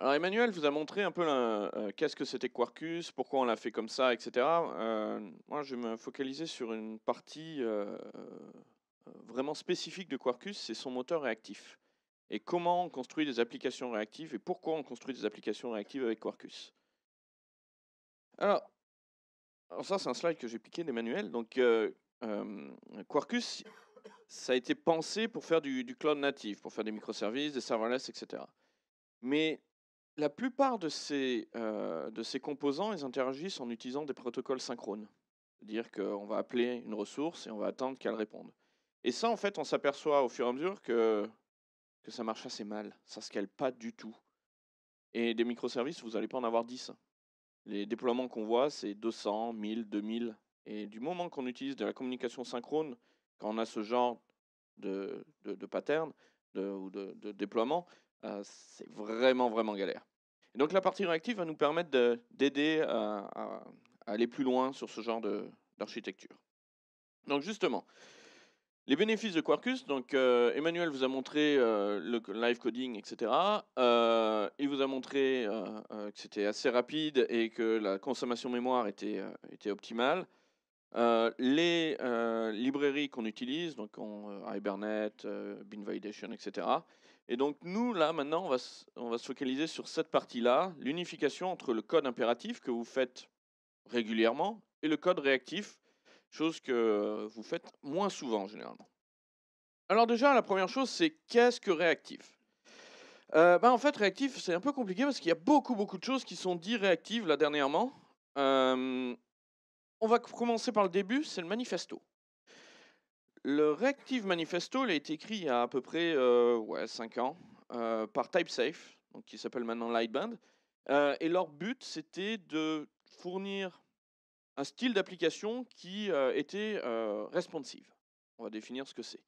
Alors Emmanuel vous a montré un peu euh, qu'est-ce que c'était Quarkus, pourquoi on l'a fait comme ça, etc. Euh, moi, je vais me focaliser sur une partie euh, vraiment spécifique de Quarkus, c'est son moteur réactif. Et comment on construit des applications réactives et pourquoi on construit des applications réactives avec Quarkus. Alors, alors ça, c'est un slide que j'ai piqué d'Emmanuel. Donc, Quarkus, ça a été pensé pour faire du, du cloud natif, pour faire des microservices, des serverless, etc. Mais la plupart de ces, euh, de ces composants, ils interagissent en utilisant des protocoles synchrones. C'est-à-dire qu'on va appeler une ressource et on va attendre qu'elle réponde. Et ça, en fait, on s'aperçoit au fur et à mesure que, ça marche assez mal. Ça ne scale pas du tout. Et des microservices, vous n'allez pas en avoir 10. Les déploiements qu'on voit, c'est 200, 1000, 2000. Et du moment qu'on utilise de la communication synchrone, quand on a ce genre de, pattern ou de, de déploiement, euh, c'est vraiment, vraiment galère. donc la partie réactive va nous permettre d'aider euh, à, aller plus loin sur ce genre d'architecture. Donc justement, les bénéfices de Quarkus, donc euh, Emmanuel vous a montré le live coding, etc. il vous a montré que c'était assez rapide et que la consommation mémoire était, optimale. les librairies qu'on utilise, donc on, Hibernate, Binvalidation, etc., et donc nous, là, maintenant, on va, se focaliser sur cette partie-là, l'unification entre le code impératif que vous faites régulièrement et le code réactif, chose que vous faites moins souvent généralement. Alors déjà, la première chose, c'est qu'est-ce que réactif euh, ben, En fait, réactif, c'est un peu compliqué parce qu'il y a beaucoup, beaucoup de choses qui sont dites réactives là dernièrement. Euh, on va commencer par le début, c'est le manifesto. Le Reactive Manifesto a été écrit il y a à peu près euh, 5 ans euh, par TypeSafe, donc qui s'appelle maintenant Lightband. Euh, et leur but, c'était de fournir un style d'application qui euh, était responsive. On va définir ce que c'est.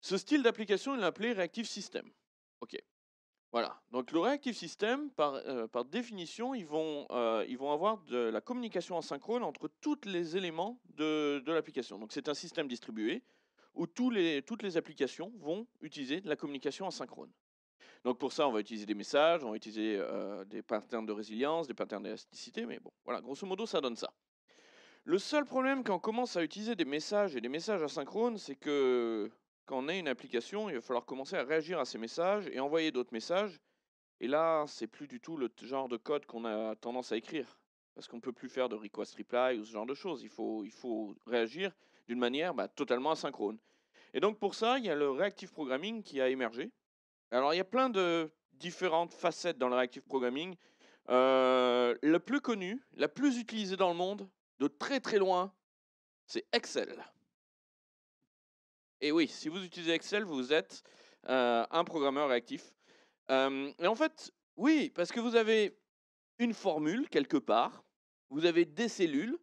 Ce style d'application, il l'appelait Reactive System. OK. Voilà. Donc le réactif système, par, euh, définition, ils vont, euh, ils vont avoir de la communication asynchrone entre tous les éléments de, l'application. Donc c'est un système distribué où les, toutes les applications vont utiliser de la communication asynchrone. Donc pour ça, on va utiliser des messages, on va utiliser euh, des patterns de résilience, des patterns d'élasticité, mais bon, voilà, grosso modo, ça donne ça. Le seul problème quand on commence à utiliser des messages et des messages asynchrones, c'est que quand ait une application, il va falloir commencer à réagir à ces messages et envoyer d'autres messages. Et là, c'est plus du tout le genre de code qu'on a tendance à écrire. Parce qu'on ne peut plus faire de request reply ou ce genre de choses. Il faut, il faut réagir d'une manière bah, totalement asynchrone. Et donc pour ça, il y a le reactive programming qui a émergé. Alors il y a plein de différentes facettes dans le reactive programming. Euh, la plus connue, la plus utilisée dans le monde, de très très loin, c'est Excel. Et oui, si vous utilisez Excel, vous êtes euh, un programmeur réactif. Euh, et en fait, oui, parce que vous avez une formule quelque part, vous avez des cellules,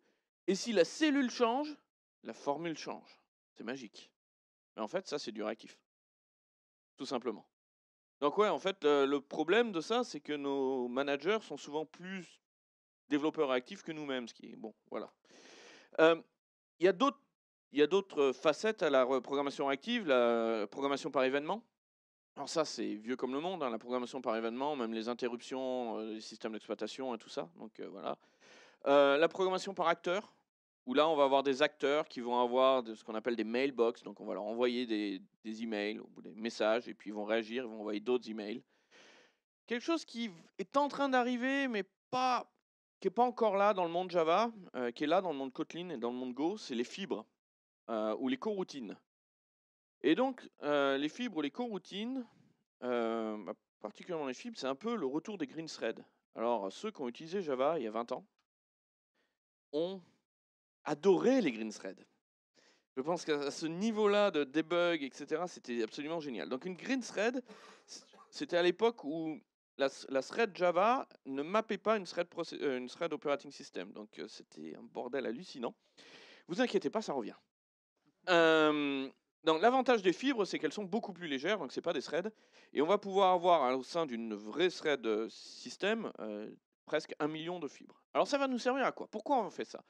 et si la cellule change, la formule change. C'est magique. Mais en fait, ça, c'est du réactif. Tout simplement. Donc ouais, en fait, le problème de ça, c'est que nos managers sont souvent plus développeurs réactifs que nous-mêmes, ce qui est bon, voilà. Euh, il y a d'autres il y a d'autres facettes à la programmation active, la programmation par événement. Alors ça, c'est vieux comme le monde, hein, la programmation par événement, même les interruptions, des les systèmes d'exploitation et tout ça. Donc voilà. la programmation par acteur, où là, on va avoir des acteurs qui vont avoir de, ce qu'on appelle des mailbox. Donc on va leur envoyer des, des emails, des messages, et puis ils vont réagir, ils vont envoyer d'autres emails. Quelque chose qui est en train d'arriver, mais pas, qui n'est pas encore là dans le monde Java, qui est là dans le monde Kotlin et dans le monde Go, c'est les fibres. Euh, ou les coroutines. Et donc, euh, les fibres ou les coroutines, euh, bah, particulièrement les fibres, c'est un peu le retour des green threads. Alors, ceux qui ont utilisé Java il y a 20 ans ont adoré les green threads. Je pense qu'à ce niveau-là de debug, etc., c'était absolument génial. Donc, une green thread, c'était à l'époque où la, thread Java ne mappait pas une thread, une thread operating system. Donc, c'était un bordel hallucinant. Vous inquiétez pas, ça revient l'avantage des fibres, c'est qu'elles sont beaucoup plus légères, donc ce c'est pas des threads, et on va pouvoir avoir au sein d'une vraie thread système presque un million de fibres. Alors ça va nous servir à quoi Pourquoi on fait ça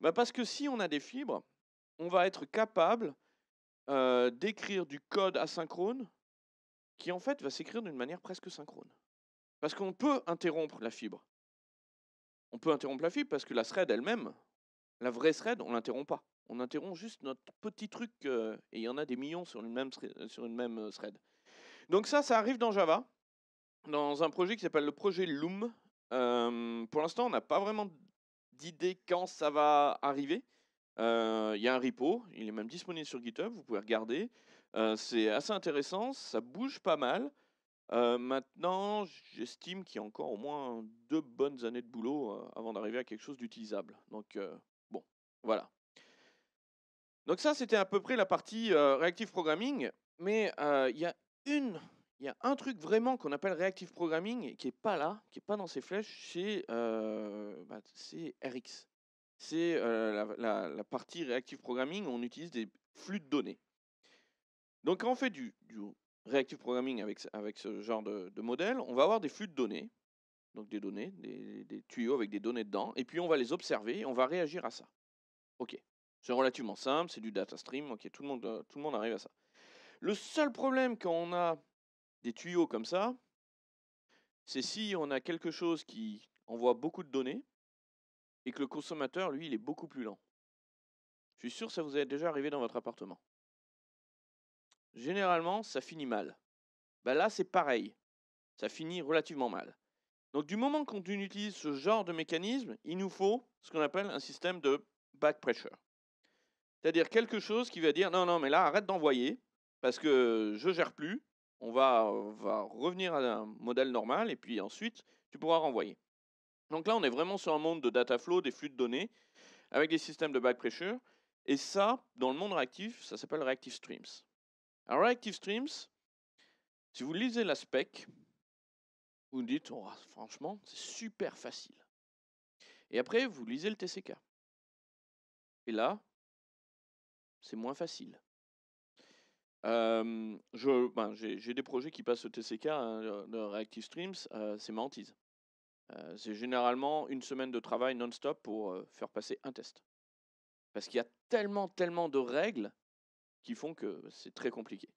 bah, Parce que si on a des fibres, on va être capable d'écrire du code asynchrone qui en fait va s'écrire d'une manière presque synchrone. Parce qu'on peut interrompre la fibre. On peut interrompre la fibre parce que la thread elle-même, la vraie thread, on ne l'interrompt pas. On interrompt juste notre petit truc, euh, et il y en a des millions sur une même, sur une même euh, thread. Donc ça, ça arrive dans Java, dans un projet qui s'appelle le projet Loom. Euh, pour l'instant, on n'a pas vraiment d'idée quand ça va arriver. Il y a un repo, il est même disponible sur GitHub, vous pouvez regarder. c'est assez intéressant, ça bouge pas mal. maintenant, j'estime qu'il y a encore au moins deux bonnes années de boulot avant d'arriver à quelque chose d'utilisable. Donc, bon, voilà. Donc ça, c'était à peu près la partie euh, Reactive Programming. Mais euh, il y a une... Il y a un truc vraiment qu'on appelle Reactive Programming qui n'est pas là, qui n'est pas dans ces flèches, c'est RX. Euh, bah, c'est la, partie Reactive Programming où on utilise des flux de données. Donc quand on fait du, du Reactive Programming avec, avec ce genre de, modèle, on va avoir des flux de données donc des données, des, des, tuyaux avec des données dedans, et puis on va les observer, et on va réagir à ça. Ok. C'est relativement simple, c'est du data stream, ok, tout le, monde, euh, tout le monde arrive à ça. Le seul problème quand on a des tuyaux comme ça, c'est si on a quelque chose qui envoie beaucoup de données et que le consommateur, lui, il est beaucoup plus lent. Je suis sûr que ça vous est déjà arrivé dans votre appartement. Généralement, ça finit mal. Bah, là, c'est pareil. Ça finit relativement mal. Donc du moment qu'on utilise ce genre de mécanisme, il nous faut ce qu'on appelle un système de back pressure. C'est-à-dire quelque chose qui va dire non, non, mais là, arrête d'envoyer, parce que je gère plus, on va, va revenir à un modèle normal, et puis ensuite, tu pourras renvoyer. Donc là, on est vraiment sur un monde de data flow, des flux de données, avec des systèmes de back pressure. Et ça, dans le monde réactif, ça s'appelle Reactive Streams. Alors, Reactive Streams, si vous lisez la spec, vous dites, oh, franchement, c'est super facile. Et après, vous lisez le TCK. Et là, c'est moins facile. je, ben, j'ai, des projets qui passent au TCK, hein, Reactive Streams, c'est ma c'est généralement une semaine de travail non-stop pour faire passer un test. Parce qu'il y a tellement, tellement de règles qui font que c'est très compliqué.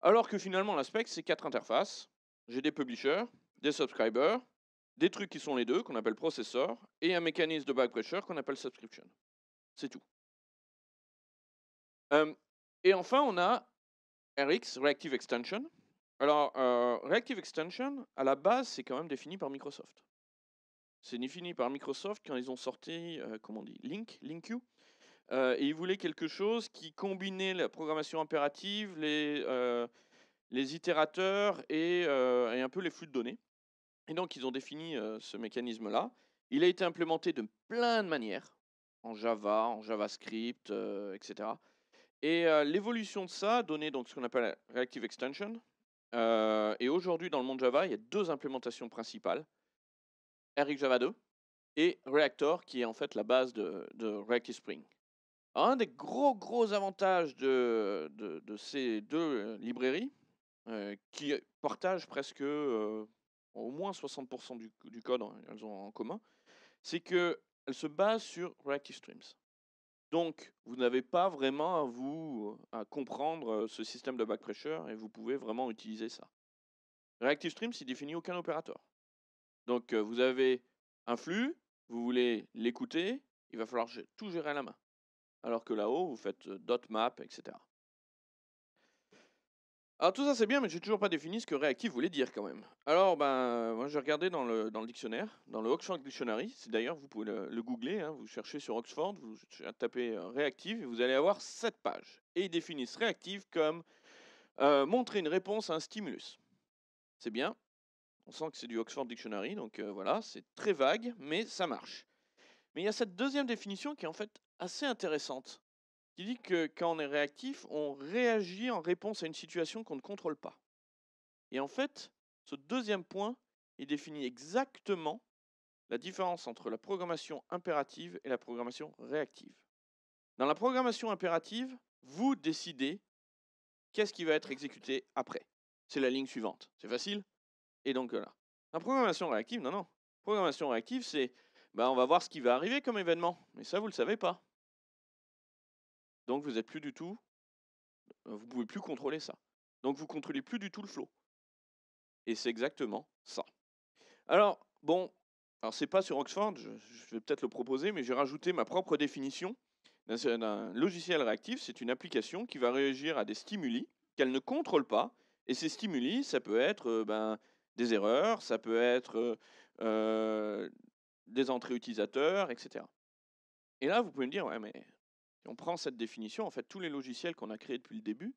Alors que finalement, l'aspect, c'est quatre interfaces. J'ai des publishers, des subscribers, des trucs qui sont les deux, qu'on appelle processeurs, et un mécanisme de back qu'on appelle subscription. C'est tout et enfin, on a RX, Reactive Extension. Alors, Reactive Extension, à la base, c'est quand même défini par Microsoft. C'est défini par Microsoft quand ils ont sorti, comment on dit, Link, LinkQ. et ils voulaient quelque chose qui combinait la programmation impérative, les, les itérateurs et, et, un peu les flux de données. Et donc, ils ont défini ce mécanisme-là. Il a été implémenté de plein de manières, en Java, en JavaScript, etc. Et l'évolution de ça donné donc ce qu'on appelle Reactive Extension. et aujourd'hui, dans le monde Java, il y a deux implémentations principales Eric 2 et Reactor, qui est en fait la base de, de Reactive Spring. un des gros gros avantages de, ces deux librairies, qui partagent presque au moins 60% du, code, hein, elles ont en commun, c'est qu'elles se basent sur Reactive Streams. Donc, vous n'avez pas vraiment à vous à comprendre ce système de back pressure et vous pouvez vraiment utiliser ça. Reactive Stream, c'est définit aucun opérateur. Donc, vous avez un flux, vous voulez l'écouter, il va falloir tout gérer à la main. Alors que là-haut, vous faites dot map, etc. Alors tout ça c'est bien, mais j'ai toujours pas défini ce que réactif voulait dire quand même. Alors ben, moi j'ai regardé dans le, dictionnaire, dans le Oxford Dictionary. d'ailleurs vous pouvez le, googler, hein, vous cherchez sur Oxford, vous tapez euh, réactif et vous allez avoir cette page. Et ils définissent réactif comme euh, montrer une réponse à un stimulus. C'est bien. On sent que c'est du Oxford Dictionary, donc euh, voilà, c'est très vague, mais ça marche. Mais il y a cette deuxième définition qui est en fait assez intéressante qui dit que quand on est réactif, on réagit en réponse à une situation qu'on ne contrôle pas. Et en fait, ce deuxième point, il définit exactement la différence entre la programmation impérative et la programmation réactive. Dans la programmation impérative, vous décidez qu'est-ce qui va être exécuté après. C'est la ligne suivante. C'est facile. Et donc là. La programmation réactive, non, non. Programmation réactive, c'est ben, on va voir ce qui va arriver comme événement. Mais ça, vous ne le savez pas. Donc vous êtes plus du tout, euh, vous pouvez plus contrôler ça. Donc vous contrôlez plus du tout le flow. Et c'est exactement ça. Alors bon, alors c'est pas sur Oxford, je, vais peut-être le proposer, mais j'ai rajouté ma propre définition d'un logiciel réactif. C'est une application qui va réagir à des stimuli qu'elle ne contrôle pas. Et ces stimuli, ça peut être euh, ben, des erreurs, ça peut être euh, des entrées utilisateurs, etc. Et là, vous pouvez me dire, ouais, mais si on prend cette définition, en fait, tous les logiciels qu'on a créés depuis le début,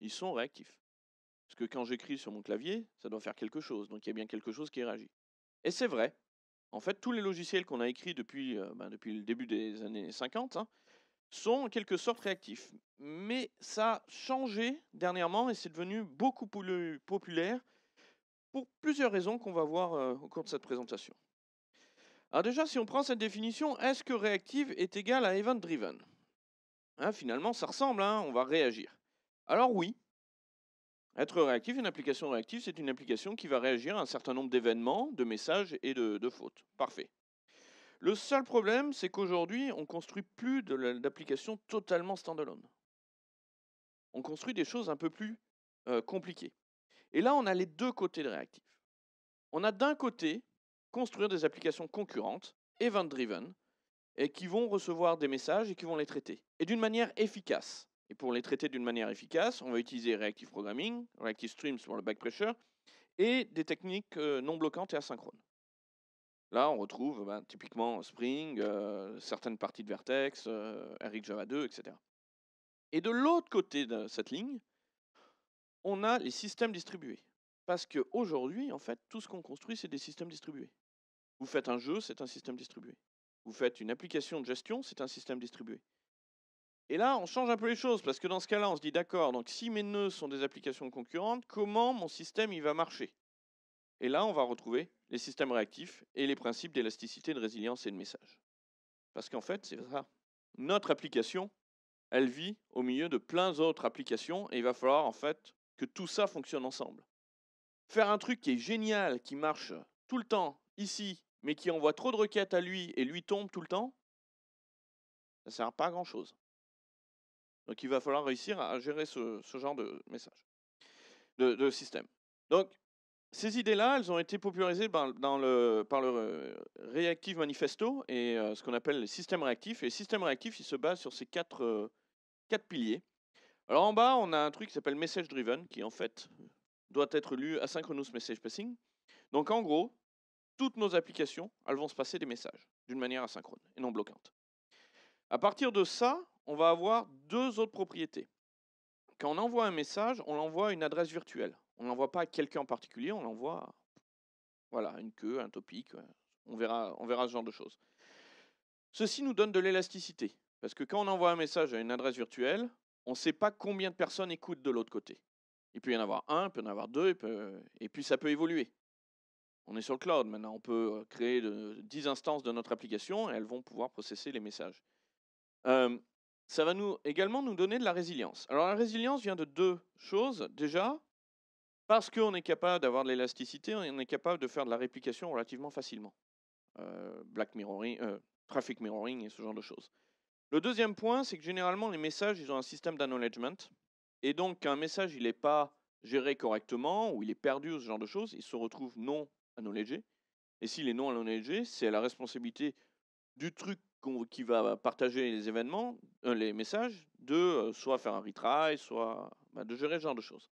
ils sont réactifs. Parce que quand j'écris sur mon clavier, ça doit faire quelque chose, donc il y a bien quelque chose qui réagit. Et c'est vrai. En fait, tous les logiciels qu'on a écrits depuis, euh, ben, le début des années 50 hein, sont en quelque sorte réactifs. Mais ça a changé dernièrement et c'est devenu beaucoup plus populaire pour plusieurs raisons qu'on va voir euh, au cours de cette présentation. Alors déjà, si on prend cette définition, est-ce que réactive est égal à event-driven Hein, finalement, ça ressemble, hein, on va réagir. Alors oui, être réactif, une application réactive, c'est une application qui va réagir à un certain nombre d'événements, de messages et de, fautes. Parfait. Le seul problème, c'est qu'aujourd'hui, on ne construit plus d'applications totalement standalone. On construit des choses un peu plus euh, compliquées. Et là, on a les deux côtés de réactif. On a d'un côté construire des applications concurrentes, event-driven, et qui vont recevoir des messages et qui vont les traiter. Et d'une manière efficace. Et pour les traiter d'une manière efficace, on va utiliser Reactive Programming, Reactive Streams pour le back pressure, et des techniques euh, non bloquantes et asynchrones. Là, on retrouve ben, typiquement Spring, euh, certaines parties de Vertex, euh, Eric Java 2, etc. Et de l'autre côté de cette ligne, on a les systèmes distribués. Parce qu'aujourd'hui, en fait, tout ce qu'on construit, c'est des systèmes distribués. Vous faites un jeu, c'est un système distribué. Vous faites une application de gestion, c'est un système distribué. Et là, on change un peu les choses, parce que dans ce cas-là, on se dit, d'accord, donc si mes nœuds sont des applications concurrentes, comment mon système il va marcher Et là, on va retrouver les systèmes réactifs et les principes d'élasticité, de résilience et de message. Parce qu'en fait, c'est ça. Notre application, elle vit au milieu de plein d'autres applications, et il va falloir en fait que tout ça fonctionne ensemble. Faire un truc qui est génial, qui marche tout le temps, ici, mais qui envoie trop de requêtes à lui et lui tombe tout le temps, ça ne sert pas à grand chose. Donc il va falloir réussir à gérer ce, genre de message, de, système. Donc ces idées-là, elles ont été popularisées par, dans le, par le euh, Reactive Manifesto et euh, ce qu'on appelle les systèmes réactifs. Et les systèmes réactifs, ils se basent sur ces quatre, euh, quatre piliers. Alors en bas, on a un truc qui s'appelle Message Driven, qui en fait doit être lu asynchronous message passing. Donc en gros, toutes nos applications, elles vont se passer des messages d'une manière asynchrone et non bloquante. À partir de ça, on va avoir deux autres propriétés. Quand on envoie un message, on l'envoie à une adresse virtuelle. On ne l'envoie pas à quelqu'un en particulier, on l'envoie à voilà, une queue, un topic, euh, on verra, on verra ce genre de choses. Ceci nous donne de l'élasticité, parce que quand on envoie un message à une adresse virtuelle, on ne sait pas combien de personnes écoutent de l'autre côté. Il peut y en avoir un, il peut y en avoir deux, et puis ça peut évoluer on est sur le cloud maintenant, on peut euh, créer de, 10 instances de notre application et elles vont pouvoir processer les messages. ça va nous, également nous donner de la résilience. Alors la résilience vient de deux choses. Déjà, parce qu'on est capable d'avoir de l'élasticité, on est capable de faire de la réplication relativement facilement. Euh, black mirroring, euh, traffic mirroring et ce genre de choses. Le deuxième point, c'est que généralement les messages, ils ont un système d'acknowledgement. Et donc, quand un message, il n'est pas géré correctement ou il est perdu ou ce genre de choses, il se retrouve non acknowledgé. Et s'il est non léger, c'est la responsabilité du truc qui va partager les événements, euh, les messages, de euh, soit faire un retry, soit bah, de gérer ce genre de choses.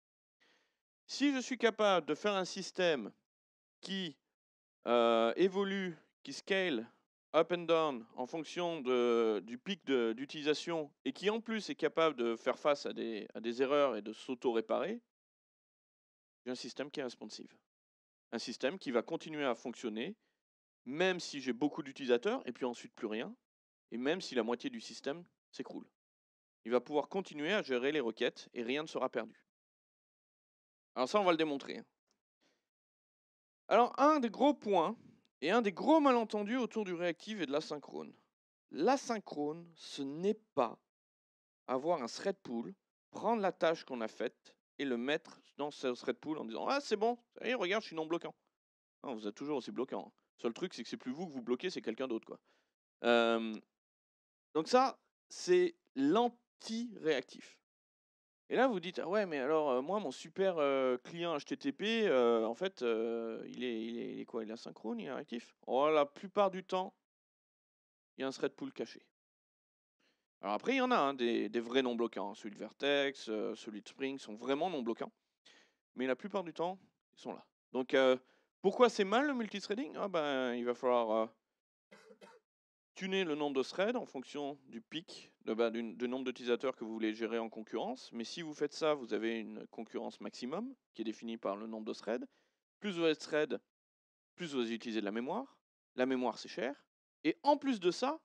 Si je suis capable de faire un système qui euh, évolue, qui scale up and down en fonction de, du pic d'utilisation et qui en plus est capable de faire face à des, à des erreurs et de s'auto-réparer, j'ai un système qui est responsive un système qui va continuer à fonctionner, même si j'ai beaucoup d'utilisateurs, et puis ensuite plus rien, et même si la moitié du système s'écroule. Il va pouvoir continuer à gérer les requêtes et rien ne sera perdu. Alors ça, on va le démontrer. Hein. Alors un des gros points et un des gros malentendus autour du réactif et de l'asynchrone. L'asynchrone, ce n'est pas avoir un thread pool, prendre la tâche qu'on a faite et le mettre dans ce thread pool en disant Ah, c'est bon, allez, regarde, je suis non bloquant. vous êtes toujours aussi bloquant. Le hein. seul truc, c'est que c'est plus vous que vous bloquez, c'est quelqu'un d'autre. quoi. donc, ça, c'est l'anti-réactif. Et là, vous dites Ah ouais, mais alors, euh, moi, mon super euh, client HTTP, euh, en fait, il est, il, est, quoi Il est asynchrone, il est réactif oh, La plupart du temps, il y a un thread pool caché. Alors après, il y en a hein, des, vrais non-bloquants. Celui de Vertex, celui euh, de Spring sont vraiment non-bloquants. Mais la plupart du temps, ils sont là. Donc euh, pourquoi c'est mal le multithreading ah ben, Il va falloir euh, tuner le nombre de threads en fonction du pic, de, bah, du, du, nombre d'utilisateurs que vous voulez gérer en concurrence. Mais si vous faites ça, vous avez une concurrence maximum qui est définie par le nombre de threads. Plus vous avez de threads, plus vous allez utiliser de la mémoire. La mémoire, c'est cher. Et en plus de ça,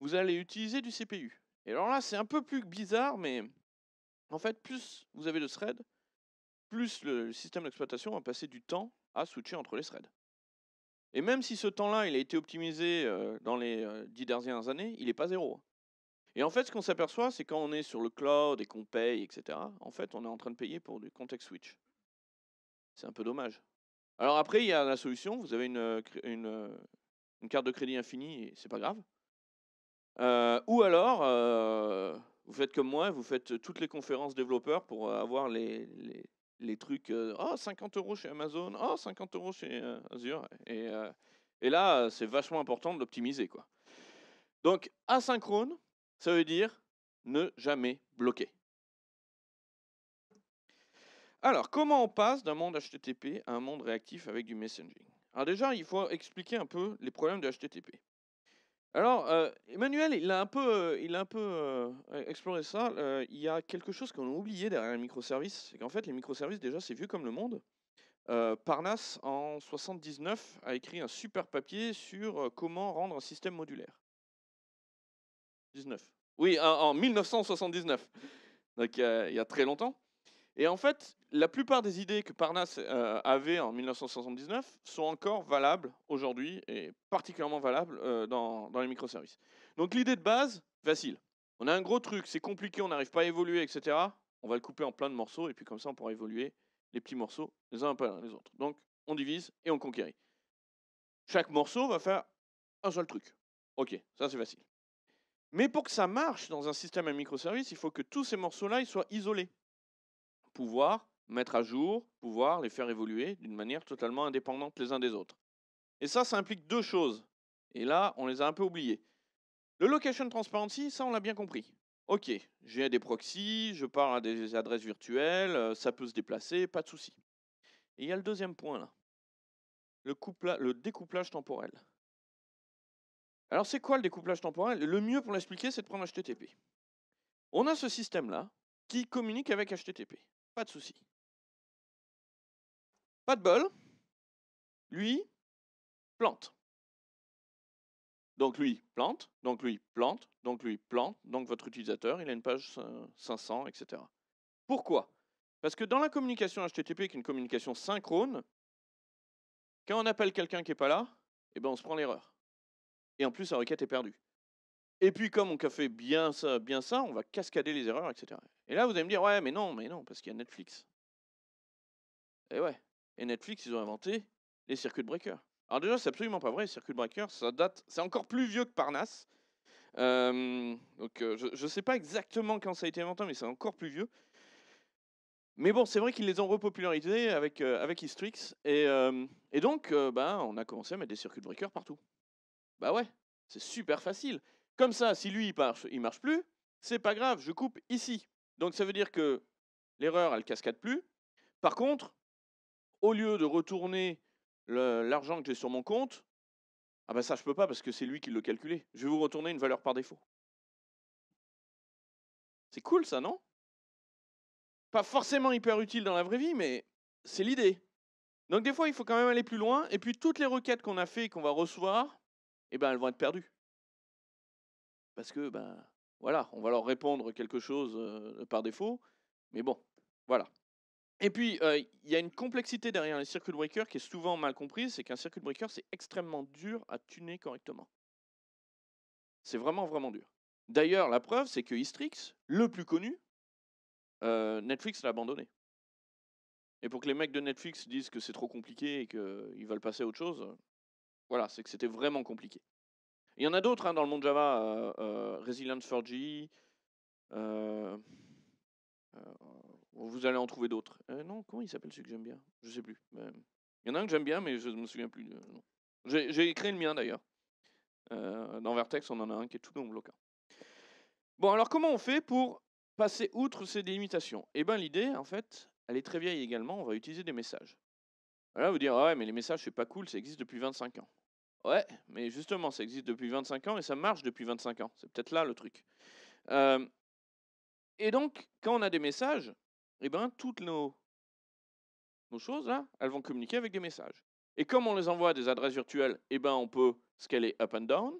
vous allez utiliser du CPU. Et alors là, c'est un peu plus bizarre, mais en fait, plus vous avez de threads, plus le système d'exploitation va passer du temps à switcher entre les threads. Et même si ce temps-là, il a été optimisé euh, dans les euh, dix dernières années, il n'est pas zéro. Et en fait, ce qu'on s'aperçoit, c'est quand on est sur le cloud et qu'on paye, etc., en fait, on est en train de payer pour du context switch. C'est un peu dommage. Alors après, il y a la solution, vous avez une, euh, carte de crédit infinie, et c'est pas grave. Euh, ou alors, euh, vous faites comme moi, vous faites toutes les conférences développeurs pour euh, avoir les, les, trucs, oh, 50 euros chez Amazon, oh, 50 euros chez Azure. Et, et là, c'est vachement important de l'optimiser. quoi. Donc, asynchrone, ça veut dire ne jamais bloquer. Alors, comment on passe d'un monde HTTP à un monde réactif avec du messaging Alors déjà, il faut expliquer un peu les problèmes de HTTP. Alors, euh, Emmanuel, il a un peu, euh, il a un peu euh, exploré ça. il y a quelque chose qu'on a oublié derrière les microservices. C'est qu'en fait, les microservices, déjà, c'est vieux comme le monde. Parnas, en 79, a écrit un super papier sur comment rendre un système modulaire. 19. Oui, en 1979. Donc, il y a très longtemps. Et en fait, la plupart des idées que Parnas euh, avait en 1979 sont encore valables aujourd'hui et particulièrement valables euh, dans, les microservices. Donc l'idée de base, facile. On a un gros truc, c'est compliqué, on n'arrive pas à évoluer, etc. On va le couper en plein de morceaux et puis comme ça on pourra évoluer les petits morceaux les uns après les autres. Donc on divise et on conquérit. Chaque morceau va faire un seul truc. Ok, ça c'est facile. Mais pour que ça marche dans un système à microservices, il faut que tous ces morceaux-là soient isolés pouvoir mettre à jour, pouvoir les faire évoluer d'une manière totalement indépendante les uns des autres. Et ça, ça implique deux choses. Et là, on les a un peu oubliées. Le location transparency, ça, on l'a bien compris. Ok, j'ai des proxys, je pars à des adresses virtuelles, euh, ça peut se déplacer, pas de souci. Et il y a le deuxième point là, le, le découplage temporel. Alors c'est quoi le découplage temporel Le mieux pour l'expliquer, c'est de prendre HTTP. On a ce système là qui communique avec HTTP. Pas de souci. Pas de bol. Lui, plante. Donc lui plante, donc lui plante, donc lui plante, donc votre utilisateur, il a une page 500, etc. Pourquoi Parce que dans la communication HTTP, qui est une communication synchrone, quand on appelle quelqu'un qui n'est pas là, eh ben on se prend l'erreur. Et en plus, la requête est perdue. Et puis, comme on a fait bien ça, bien ça, on va cascader les erreurs, etc. Et là, vous allez me dire, ouais, mais non, mais non, parce qu'il y a Netflix. Et ouais. Et Netflix, ils ont inventé les circuit breakers. Alors déjà, c'est absolument pas vrai, circuit breakers, ça date, c'est encore plus vieux que Parnasse. donc, je ne sais pas exactement quand ça a été inventé, mais c'est encore plus vieux. Mais bon, c'est vrai qu'ils les ont repopularisés avec, avec Et, et donc, bah, on a commencé à mettre des circuit breakers partout. Bah ouais, c'est super facile. Comme ça, si lui, il marche, il marche plus, c'est pas grave, je coupe ici. Donc ça veut dire que l'erreur, elle cascade plus. Par contre, au lieu de retourner l'argent que j'ai sur mon compte, ah ben ça, je ne peux pas parce que c'est lui qui le calculé. Je vais vous retourner une valeur par défaut. C'est cool ça, non Pas forcément hyper utile dans la vraie vie, mais c'est l'idée. Donc des fois, il faut quand même aller plus loin, et puis toutes les requêtes qu'on a fait et qu'on va recevoir, eh ben, elles vont être perdues parce que, ben, voilà, on va leur répondre quelque chose par défaut, mais bon, voilà. Et puis, il y a une complexité derrière les circuit breakers qui est souvent mal comprise, c'est qu'un circuit breaker, c'est extrêmement dur à tuner correctement. C'est vraiment, vraiment dur. D'ailleurs, la preuve, c'est que Istrix, le plus connu, Netflix l'a abandonné. Et pour que les mecs de Netflix disent que c'est trop compliqué et qu'ils veulent passer à autre chose, voilà, c'est que c'était vraiment compliqué il y en a d'autres hein, dans le monde Java, euh, euh Resilience4j, euh, euh, vous allez en trouver d'autres. non, comment il s'appelle celui que j'aime bien Je ne sais plus. Ben, il y en a un que j'aime bien, mais je ne me souviens plus. J'ai créé le mien d'ailleurs. dans Vertex, on en a un qui est tout non bloquant. Bon, alors comment on fait pour passer outre ces délimitations Eh bien, l'idée, en fait, elle est très vieille également, on va utiliser des messages. Alors vous dire, ah ouais, mais les messages, c'est pas cool, ça existe depuis 25 ans. Ouais, mais justement, ça existe depuis 25 ans et ça marche depuis 25 ans. C'est peut-être là le truc. Euh, et donc, quand on a des messages, eh ben, toutes nos, choses, là, elles vont communiquer avec des messages. Et comme on les envoie à des adresses virtuelles, eh ben, on peut scaler up and down.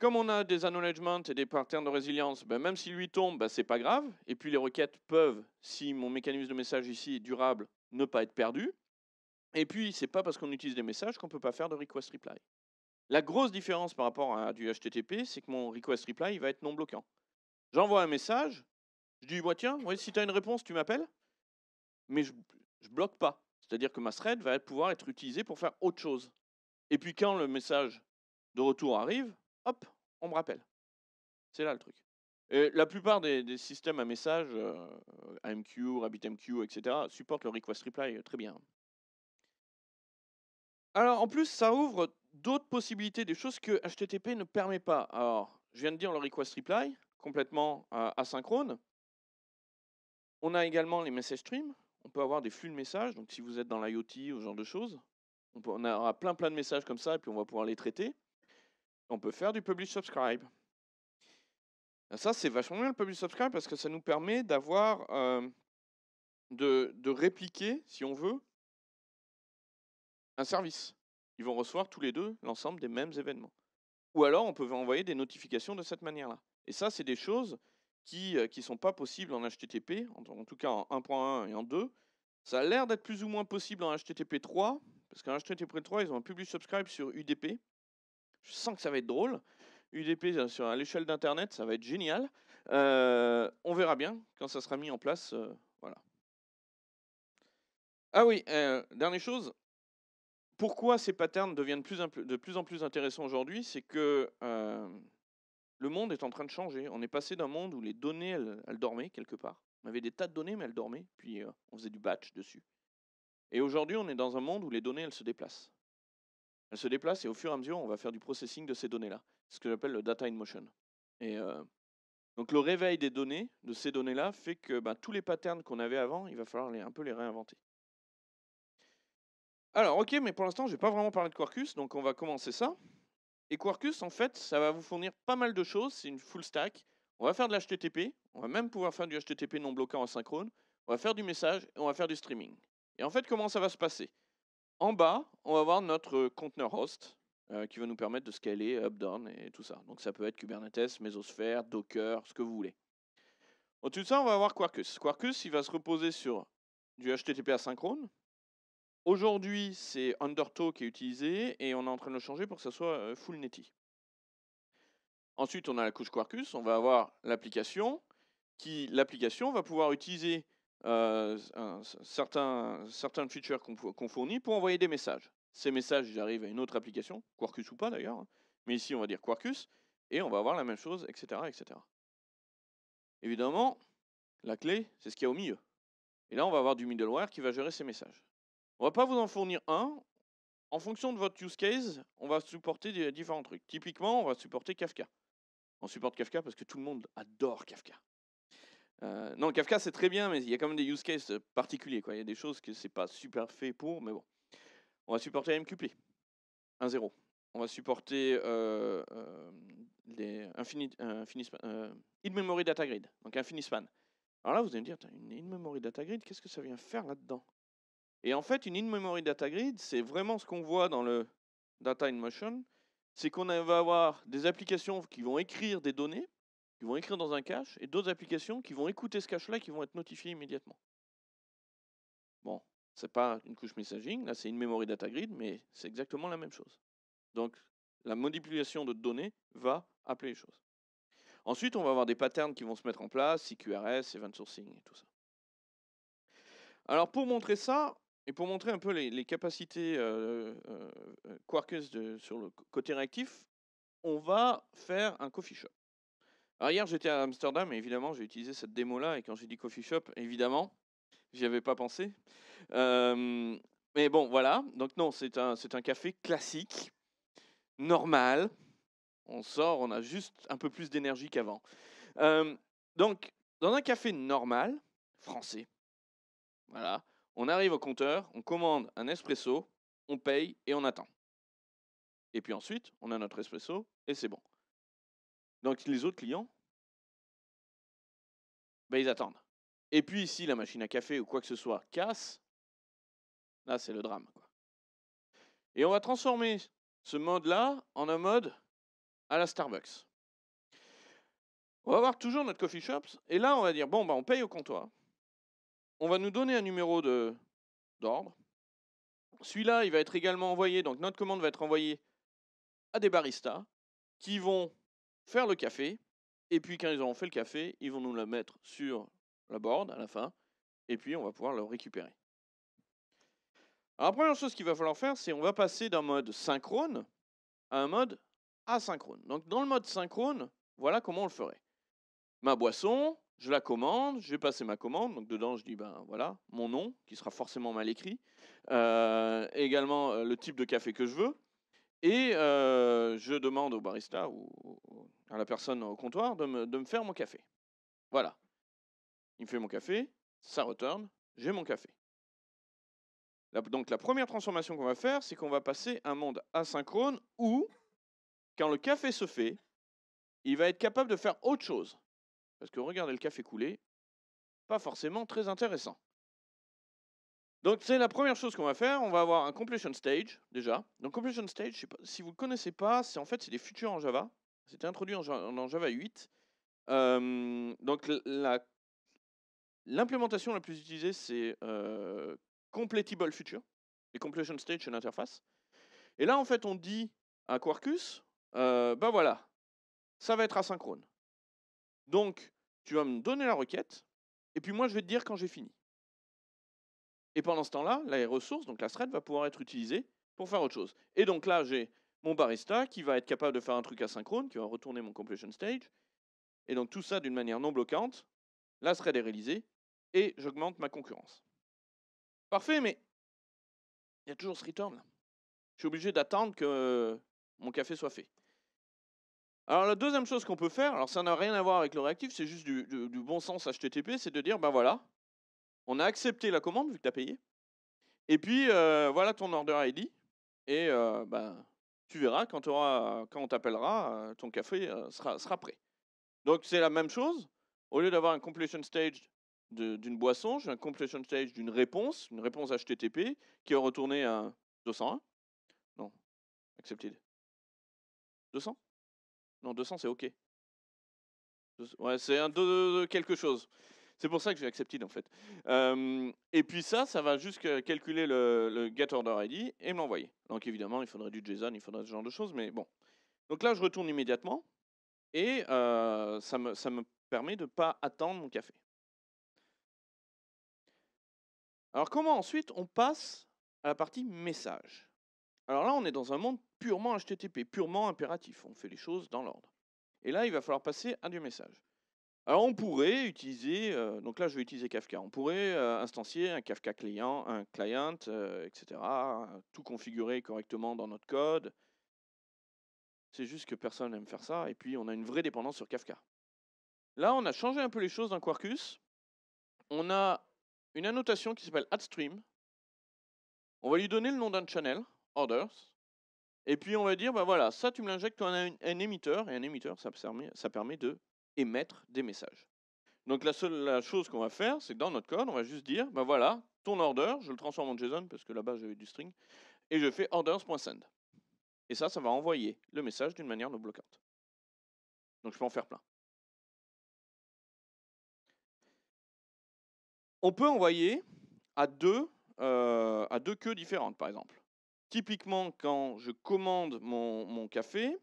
Comme on a des acknowledgements et des patterns de résilience, ben, même s'il lui tombe, ben, ce n'est pas grave. Et puis les requêtes peuvent, si mon mécanisme de message ici est durable, ne pas être perdu. Et puis, c'est pas parce qu'on utilise des messages qu'on peut pas faire de request reply. La grosse différence par rapport à du HTTP, c'est que mon request reply va être non bloquant. J'envoie un message, je dis tiens, ouais, si tu as une réponse, tu m'appelles, mais je, je bloque pas. C'est-à-dire que ma thread va pouvoir être utilisée pour faire autre chose. Et puis quand le message de retour arrive, hop, on me rappelle. C'est là le truc. Et la plupart des, systèmes à messages, AMQ, euh, RabbitMQ, etc., supportent le request reply euh, très bien. Alors en plus, ça ouvre d'autres possibilités, des choses que HTTP ne permet pas. Alors, je viens de dire le request reply, complètement euh, asynchrone. On a également les message streams. On peut avoir des flux de messages, donc si vous êtes dans l'IoT ou ce genre de choses, on, aura plein plein de messages comme ça et puis on va pouvoir les traiter. On peut faire du publish subscribe. Ah, ça, c'est vachement bien le publish subscribe parce que ça nous permet d'avoir, euh, de répliquer, si on veut, un service. Ils vont recevoir tous les deux l'ensemble des mêmes événements. Ou alors, on peut envoyer des notifications de cette manière-là. Et ça, c'est des choses qui ne euh, sont pas possibles en HTTP, en, tout cas en 1.1 et en 2. Ça a l'air d'être plus ou moins possible en HTTP 3, parce qu'en HTTP 3, ils ont un publish subscribe sur UDP. Je sens que ça va être drôle. UDP euh, sur, à l'échelle d'Internet, ça va être génial. Euh, on verra bien quand ça sera mis en place. voilà. Ah oui, dernière chose, pourquoi ces patterns deviennent de plus en plus intéressants aujourd'hui, c'est que euh, le monde est en train de changer. On est passé d'un monde où les données, elles, dormaient quelque part. On avait des tas de données, mais elles dormaient, puis euh, on faisait du batch dessus. Et aujourd'hui, on est dans un monde où les données, elles se déplacent. Elles se déplacent et au fur et à mesure, on va faire du processing de ces données-là. Ce que j'appelle le data in motion. Et euh, donc le réveil des données, de ces données-là, fait que bah, tous les patterns qu'on avait avant, il va falloir un peu les réinventer. Alors, ok, mais pour l'instant, je vais pas vraiment parlé de Quarkus, donc on va commencer ça. Et Quarkus, en fait, ça va vous fournir pas mal de choses. C'est une full stack. On va faire de l'HTTP. On va même pouvoir faire du HTTP non bloquant asynchrone. On va faire du message et on va faire du streaming. Et en fait, comment ça va se passer En bas, on va avoir notre conteneur host euh, qui va nous permettre de scaler up, down et tout ça. Donc ça peut être Kubernetes, Mesosphere, Docker, ce que vous voulez. Au-dessus de ça, on va avoir Quarkus. Quarkus, il va se reposer sur du HTTP asynchrone, Aujourd'hui, c'est Undertow qui est utilisé et on est en train de le changer pour que ça soit euh, Full Netty. Ensuite, on a la couche Quarkus, on va avoir l'application qui, l'application va pouvoir utiliser euh, certains, certains features qu'on fournit pour envoyer des messages. Ces messages, arrivent à une autre application, Quarkus ou pas d'ailleurs, hein, mais ici on va dire Quarkus, et on va avoir la même chose, etc. etc. Évidemment, la clé, c'est ce qu'il y a au milieu. Et là, on va avoir du middleware qui va gérer ces messages. On va pas vous en fournir un. En fonction de votre use case, on va supporter des, différents trucs. Typiquement, on va supporter Kafka. On supporte Kafka parce que tout le monde adore Kafka. Euh, non, Kafka c'est très bien, mais il y a quand même des use cases euh, particuliers. Il y a des choses que c'est pas super fait pour, mais bon. On va supporter MQP 1.0. On va supporter euh, les euh, Infinite, data grid, donc Infinispan. Alors là, vous allez me dire, une in-memory data grid, qu'est-ce que ça vient faire là-dedans et en fait, une in-memory data grid, c'est vraiment ce qu'on voit dans le data in motion, c'est qu'on va avoir des applications qui vont écrire des données, qui vont écrire dans un cache, et d'autres applications qui vont écouter ce cache-là, qui vont être notifiées immédiatement. Bon, c'est pas une couche messaging, là c'est une memory data grid, mais c'est exactement la même chose. Donc la manipulation de données va appeler les choses. Ensuite, on va avoir des patterns qui vont se mettre en place, CQRS, event sourcing et tout ça. Alors pour montrer ça, et pour montrer un peu les, capacités euh, euh, euh, Quarkus de, sur le côté réactif, on va faire un coffee shop. Alors hier, j'étais à Amsterdam et évidemment, j'ai utilisé cette démo-là. Et quand j'ai dit coffee shop, évidemment, j'y avais pas pensé. mais bon, voilà. Donc non, c'est un, c'est un café classique, normal. On sort, on a juste un peu plus d'énergie qu'avant. donc, dans un café normal, français, voilà, on arrive au compteur, on commande un espresso, on paye et on attend. Et puis ensuite, on a notre espresso et c'est bon. Donc les autres clients, ben, ils attendent. Et puis ici, la machine à café ou quoi que ce soit casse, là c'est le drame. Et on va transformer ce mode-là en un mode à la Starbucks. On va avoir toujours notre coffee shops et là on va dire bon ben, on paye au comptoir on va nous donner un numéro d'ordre. Celui-là, il va être également envoyé, donc notre commande va être envoyée à des baristas qui vont faire le café. Et puis quand ils auront fait le café, ils vont nous le mettre sur la board à la fin. Et puis on va pouvoir le récupérer. Alors la première chose qu'il va falloir faire, c'est on va passer d'un mode synchrone à un mode asynchrone. Donc dans le mode synchrone, voilà comment on le ferait. Ma boisson, je la commande, j'ai passé ma commande, donc dedans je dis ben voilà mon nom qui sera forcément mal écrit, euh, également euh, le type de café que je veux, et euh, je demande au barista ou, à la personne au comptoir de me, faire mon café. Voilà. Il me fait mon café, ça retourne, j'ai mon café. donc la première transformation qu'on va faire, c'est qu'on va passer un monde asynchrone où, quand le café se fait, il va être capable de faire autre chose. Parce que regardez le café coulé, pas forcément très intéressant. Donc c'est la première chose qu'on va faire, on va avoir un completion stage déjà. Donc completion stage, si vous ne le connaissez pas, c'est en fait c'est des futurs en Java. C'était introduit en, Java 8. donc l'implémentation la, plus utilisée c'est euh, completable future et completion stage c'est l'interface. Et là en fait on dit à Quarkus, ben voilà, ça va être asynchrone. Donc, tu vas me donner la requête, et puis moi, je vais te dire quand j'ai fini. Et pendant ce temps-là, la ressource, donc la thread, va pouvoir être utilisée pour faire autre chose. Et donc là, j'ai mon barista qui va être capable de faire un truc asynchrone, qui va retourner mon completion stage. Et donc tout ça d'une manière non bloquante. La thread est réalisée et j'augmente ma concurrence. Parfait, mais il y a toujours ce return là. Je suis obligé d'attendre que mon café soit fait. Alors la deuxième chose qu'on peut faire, alors ça n'a rien à voir avec le réactif, c'est juste du, bon sens HTTP, c'est de dire, ben voilà, on a accepté la commande vu que tu as payé, et puis euh, voilà ton order ID, et euh, ben, tu verras quand, quand on t'appellera, euh, ton café sera, sera prêt. Donc c'est la même chose, au lieu d'avoir un completion stage d'une boisson, j'ai un completion stage d'une réponse, une réponse HTTP, qui est retournée à 201. Non, accepté. 200 non, 200, c'est OK. Ouais, c'est un 2 quelque chose. C'est pour ça que j'ai accepté en fait. et puis ça, ça va juste calculer le, le get order ID et me l'envoyer. Donc évidemment, il faudrait du JSON, il faudrait ce genre de choses, mais bon. Donc là, je retourne immédiatement et ça, me, ça me permet de ne pas attendre mon café. Alors comment ensuite on passe à la partie message alors là, on est dans un monde purement HTTP, purement impératif. On fait les choses dans l'ordre. Et là, il va falloir passer à du message. Alors on pourrait utiliser, euh, donc là je vais utiliser Kafka, on pourrait euh, instancier un Kafka client, un client, euh, etc., tout configurer correctement dans notre code. C'est juste que personne n'aime faire ça, et puis on a une vraie dépendance sur Kafka. Là on a changé un peu les choses dans Quarkus. On a une annotation qui s'appelle AdStream. On va lui donner le nom d'un channel, orders. Et puis on va dire, bah voilà, ça tu me l'injectes un, un émetteur, et un émetteur, ça permet, ça permet de émettre des messages. Donc la seule chose qu'on va faire, c'est que dans notre code, on va juste dire, bah voilà, ton order, je le transforme en JSON, parce que là-bas j'avais du string, et je fais orders.send. Et ça, ça va envoyer le message d'une manière non bloquante. Donc je peux en faire plein. On peut envoyer à deux, euh, à deux queues différentes, par exemple. Typiquement, quand je commande mon, café,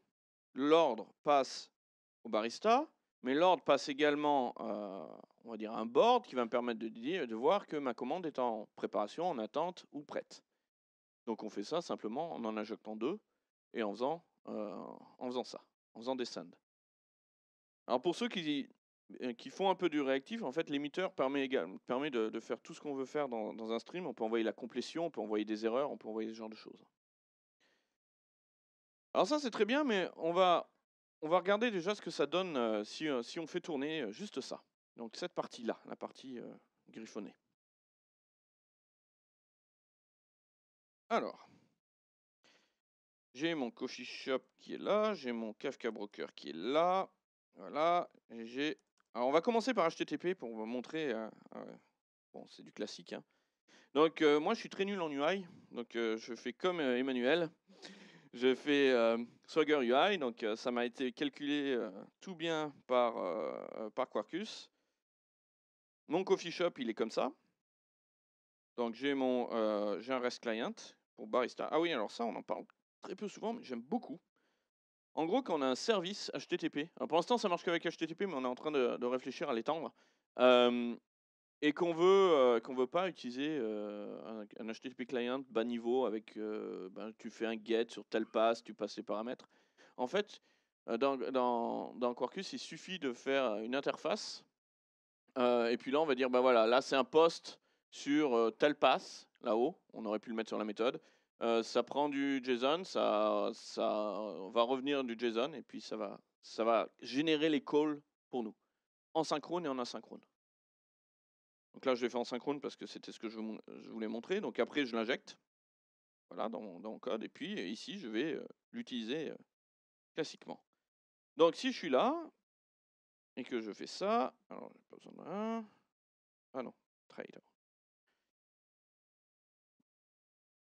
l'ordre passe au barista, mais l'ordre passe également, euh, on va dire, à un board qui va me permettre de, de voir que ma commande est en préparation, en attente ou prête. Donc on fait ça simplement en en injectant deux et en faisant, euh, en faisant ça, en faisant des Alors pour ceux qui qui font un peu du réactif, en fait, l'émetteur permet, permet de, faire tout ce qu'on veut faire dans, un stream. On peut envoyer la complétion, on peut envoyer des erreurs, on peut envoyer ce genre de choses. Alors ça, c'est très bien, mais on va, on va regarder déjà ce que ça donne euh, si, euh, si, on fait tourner euh, juste ça. Donc cette partie-là, la partie griffonnée. Alors, j'ai mon coffee shop qui est là, j'ai mon Kafka Broker qui est là, voilà, j'ai alors, on va commencer par HTTP pour vous montrer. Euh, euh, bon, c'est du classique. Hein. Donc, euh, moi, je suis très nul en UI. Donc, je fais comme Emmanuel. Je fais Swagger UI. Donc, ça m'a été calculé tout bien par, par Quarkus. Mon coffee shop, il est comme ça. Donc, j'ai mon j'ai un REST client pour Barista. Ah oui, alors ça, on en parle très peu souvent, mais j'aime beaucoup. En gros, quand on a un service HTTP, euh, pour l'instant ça marche qu'avec HTTP, mais on est en train de, réfléchir à l'étendre, euh, et qu'on veut, euh, qu'on veut pas utiliser un, HTTP client bas niveau avec ben, tu fais un get sur telle passe, tu passes les paramètres. En fait, dans, dans, dans Quarkus, il suffit de faire une interface, et puis là on va dire ben voilà, là c'est un post sur telle passe là-haut, on aurait pu le mettre sur la méthode. Euh, ça prend du JSON, ça, ça va revenir du JSON et puis ça va, ça va générer les calls pour nous, en synchrone et en asynchrone. Donc là, je l'ai fait en synchrone parce que c'était ce que je, voulais montrer. Donc après, je l'injecte voilà, dans le code et puis ici, je vais euh, l'utiliser euh, classiquement. Donc si je suis là et que je fais ça, alors j'ai pas besoin rien. Ah non, trader.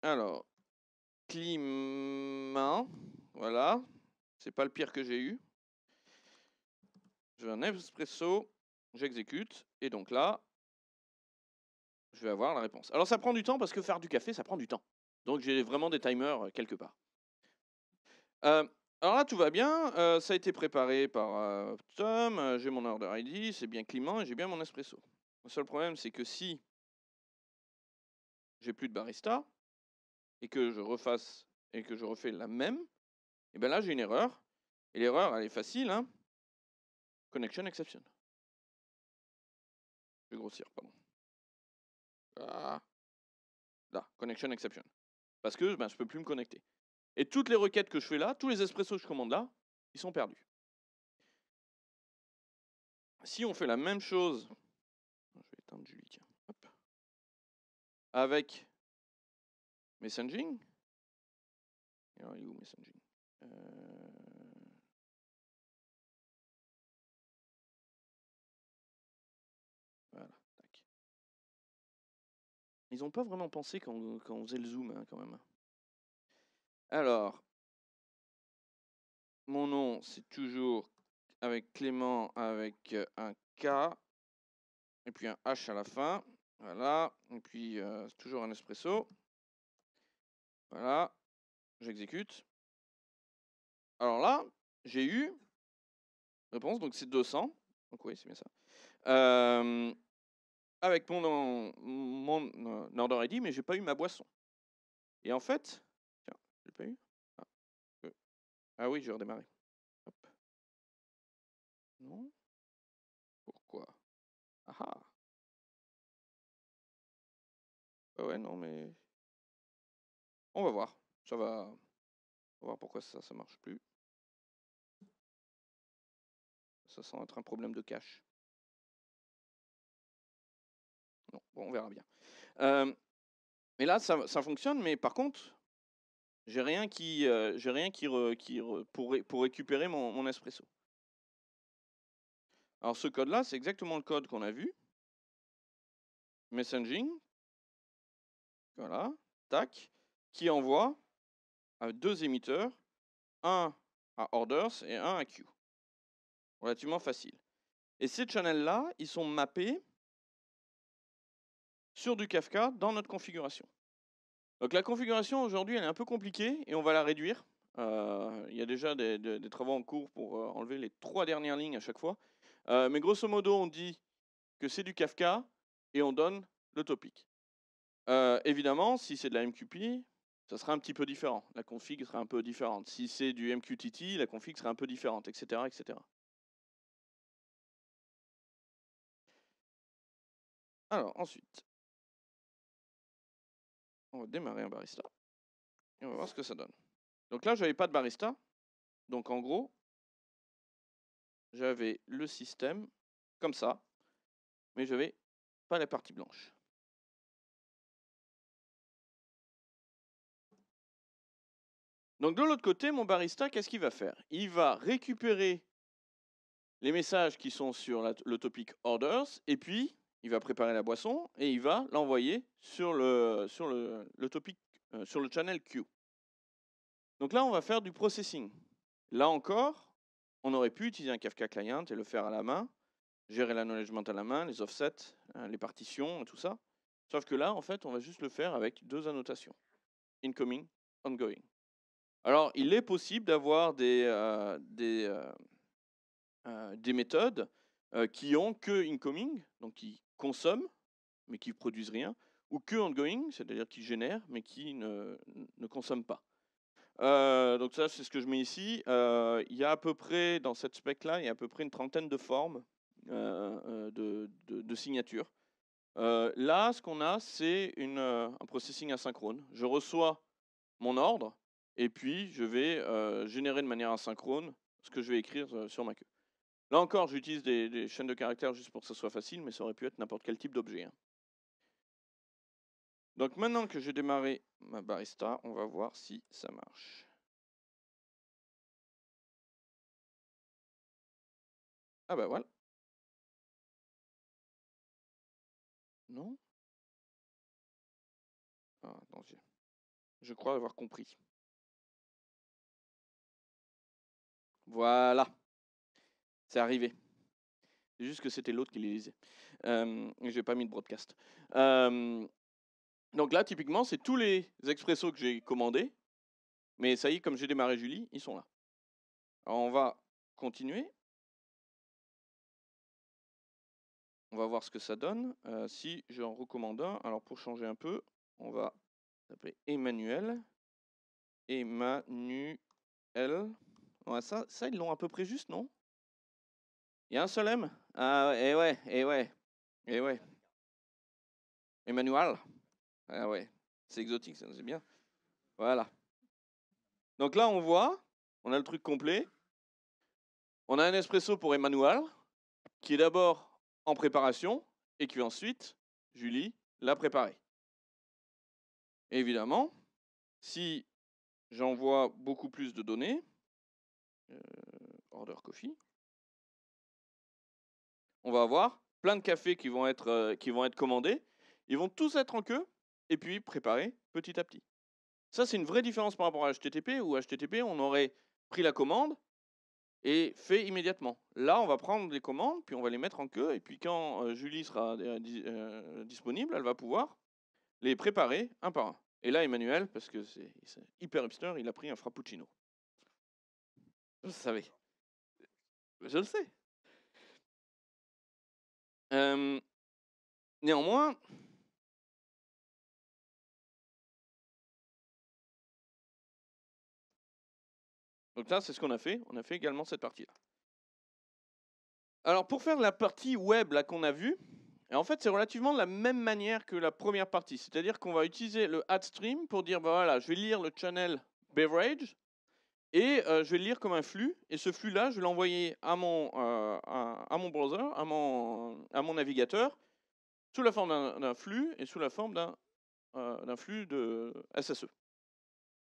Alors, Climat. Voilà. C'est pas le pire que j'ai eu. Je un espresso, j'exécute. Et donc là, je vais avoir la réponse. Alors ça prend du temps parce que faire du café, ça prend du temps. Donc j'ai vraiment des timers euh, quelque part. Euh, alors là, tout va bien. Euh, ça a été préparé par Tom. J'ai mon order ID, c'est bien climat et j'ai bien mon espresso. Le seul problème, c'est que si j'ai plus de barista, et que je refasse et que je refais la même, et bien là j'ai une erreur. Et l'erreur, elle est facile. Hein. Connection exception. Je vais grossir, pardon. Ah. Là, connection exception. Parce que ben, je ne peux plus me connecter. Et toutes les requêtes que je fais là, tous les espresso que je commande là, ils sont perdus. Si on fait la même chose, je vais éteindre Julie, avec Messaging Alors, euh, Voilà, tac. Ils n'ont pas vraiment pensé quand, on, faisait le zoom, hein, quand même. Alors, mon nom, c'est toujours avec Clément, avec euh, un K, et puis un H à la fin. Voilà, et puis euh, toujours un espresso. Voilà, j'exécute. Alors là, j'ai eu réponse, donc c'est 200. Donc oui, c'est bien ça. avec mon, mon order ID, mais j'ai pas eu ma boisson. Et en fait, tiens, j'ai pas eu. Ah, euh, ah oui, j'ai redémarré. Non. Pourquoi Ah ah. Bah ouais, non, mais on va voir. Ça va. voir pourquoi ça ça marche plus. Ça semble être un problème de cache. bon, on verra bien. mais là, ça, fonctionne, mais par contre, j'ai rien qui, euh, j'ai rien qui, pour, récupérer mon, mon espresso. Alors ce code-là, c'est exactement le code qu'on a vu. Messaging. Voilà. Tac qui envoie à deux émetteurs, un à orders et un à queue. Relativement facile. Et ces channels-là, ils sont mappés sur du Kafka dans notre configuration. Donc la configuration aujourd'hui, elle est un peu compliquée et on va la réduire. Euh, il y a déjà des, travaux en cours pour euh, enlever les trois dernières lignes à chaque fois. Euh, mais grosso modo, on dit que c'est du Kafka et on donne le topic. évidemment, si c'est de la MQP, ça sera un petit peu différent. La config sera un peu différente. Si c'est du MQTT, la config sera un peu différente, etc. etc. Alors, ensuite, on va démarrer un barista et on va voir ce que ça donne. Donc là, je n'avais pas de barista. Donc en gros, j'avais le système comme ça, mais je n'avais pas la partie blanche. Donc de l'autre côté, mon barista, qu'est-ce qu'il va faire Il va récupérer les messages qui sont sur le topic orders, et puis il va préparer la boisson et il va l'envoyer sur le, sur le, euh, sur le channel queue. Donc là, on va faire du processing. Là encore, on aurait pu utiliser un Kafka client et le faire à la main, gérer l'acknowledgement à la main, les offsets, hein, les partitions, et tout ça. Sauf que là, en fait, on va juste le faire avec deux annotations incoming, ongoing. Alors, il est possible d'avoir des, euh, euh, euh, méthodes qui ont que incoming, donc qui consomment, mais qui produisent rien, ou que ongoing, c'est-à-dire qui génèrent, mais qui ne, consomment pas. donc ça, c'est ce que je mets ici. il y a à peu près, dans cette spec-là, il y a à peu près une trentaine de formes mmh. de, de signatures. là, ce qu'on a, c'est un processing asynchrone. Je reçois mon ordre, et puis je vais générer de manière asynchrone ce que je vais écrire sur ma queue. Là encore, j'utilise des, chaînes de caractères juste pour que ce soit facile, mais ça aurait pu être n'importe quel type d'objet. Hein. Donc maintenant que j'ai démarré ma barista, on va voir si ça marche. Ah ben voilà. Non Ah, non, je crois avoir compris. Voilà. C'est arrivé. C'est juste que c'était l'autre qui les lisait. Je n'ai pas mis de broadcast. donc là, typiquement, c'est tous les expressos que j'ai commandés. Mais ça y est, comme j'ai démarré Julie, ils sont là. Alors on va continuer. On va voir ce que ça donne. Euh, si j'en recommande un, alors pour changer un peu, on va taper Emmanuel. Emmanuel ça, ils l'ont à peu près juste, non Il y a un seul M Ah, et ouais, et ouais, et ouais. Emmanuel Ah ouais, c'est exotique, ça, nous c'est bien. Voilà. Donc là, on voit, on a le truc complet. On a un espresso pour Emmanuel, qui est d'abord en préparation et qui ensuite, Julie, l'a préparé. évidemment, si j'envoie beaucoup plus de données, euh, order Coffee, on va avoir plein de cafés qui vont être, euh, qui vont être commandés. Ils vont tous être en queue et puis préparés petit à petit. Ça, c'est une vraie différence par rapport à HTTP, où HTTP, on aurait pris la commande et fait immédiatement. Là, on va prendre les commandes, puis on va les mettre en queue, et puis quand euh, Julie sera disponible, elle va pouvoir les préparer un par un. Et là, Emmanuel, parce que c'est hyper hipster, il a pris un frappuccino. Vous savez. Je le sais. néanmoins, donc ça, c'est ce qu'on a fait. On a fait également cette partie-là. Alors, pour faire la partie web là qu'on a vue, en fait, c'est relativement de la même manière que la première partie. C'est-à-dire qu'on va utiliser le add stream pour dire, bah voilà, je vais lire le channel beverage, et je vais le lire comme un flux. Et ce flux-là, je vais l'envoyer à mon, à, mon browser, à mon, à mon navigateur, sous la forme d'un flux et sous la forme d'un flux de SSE.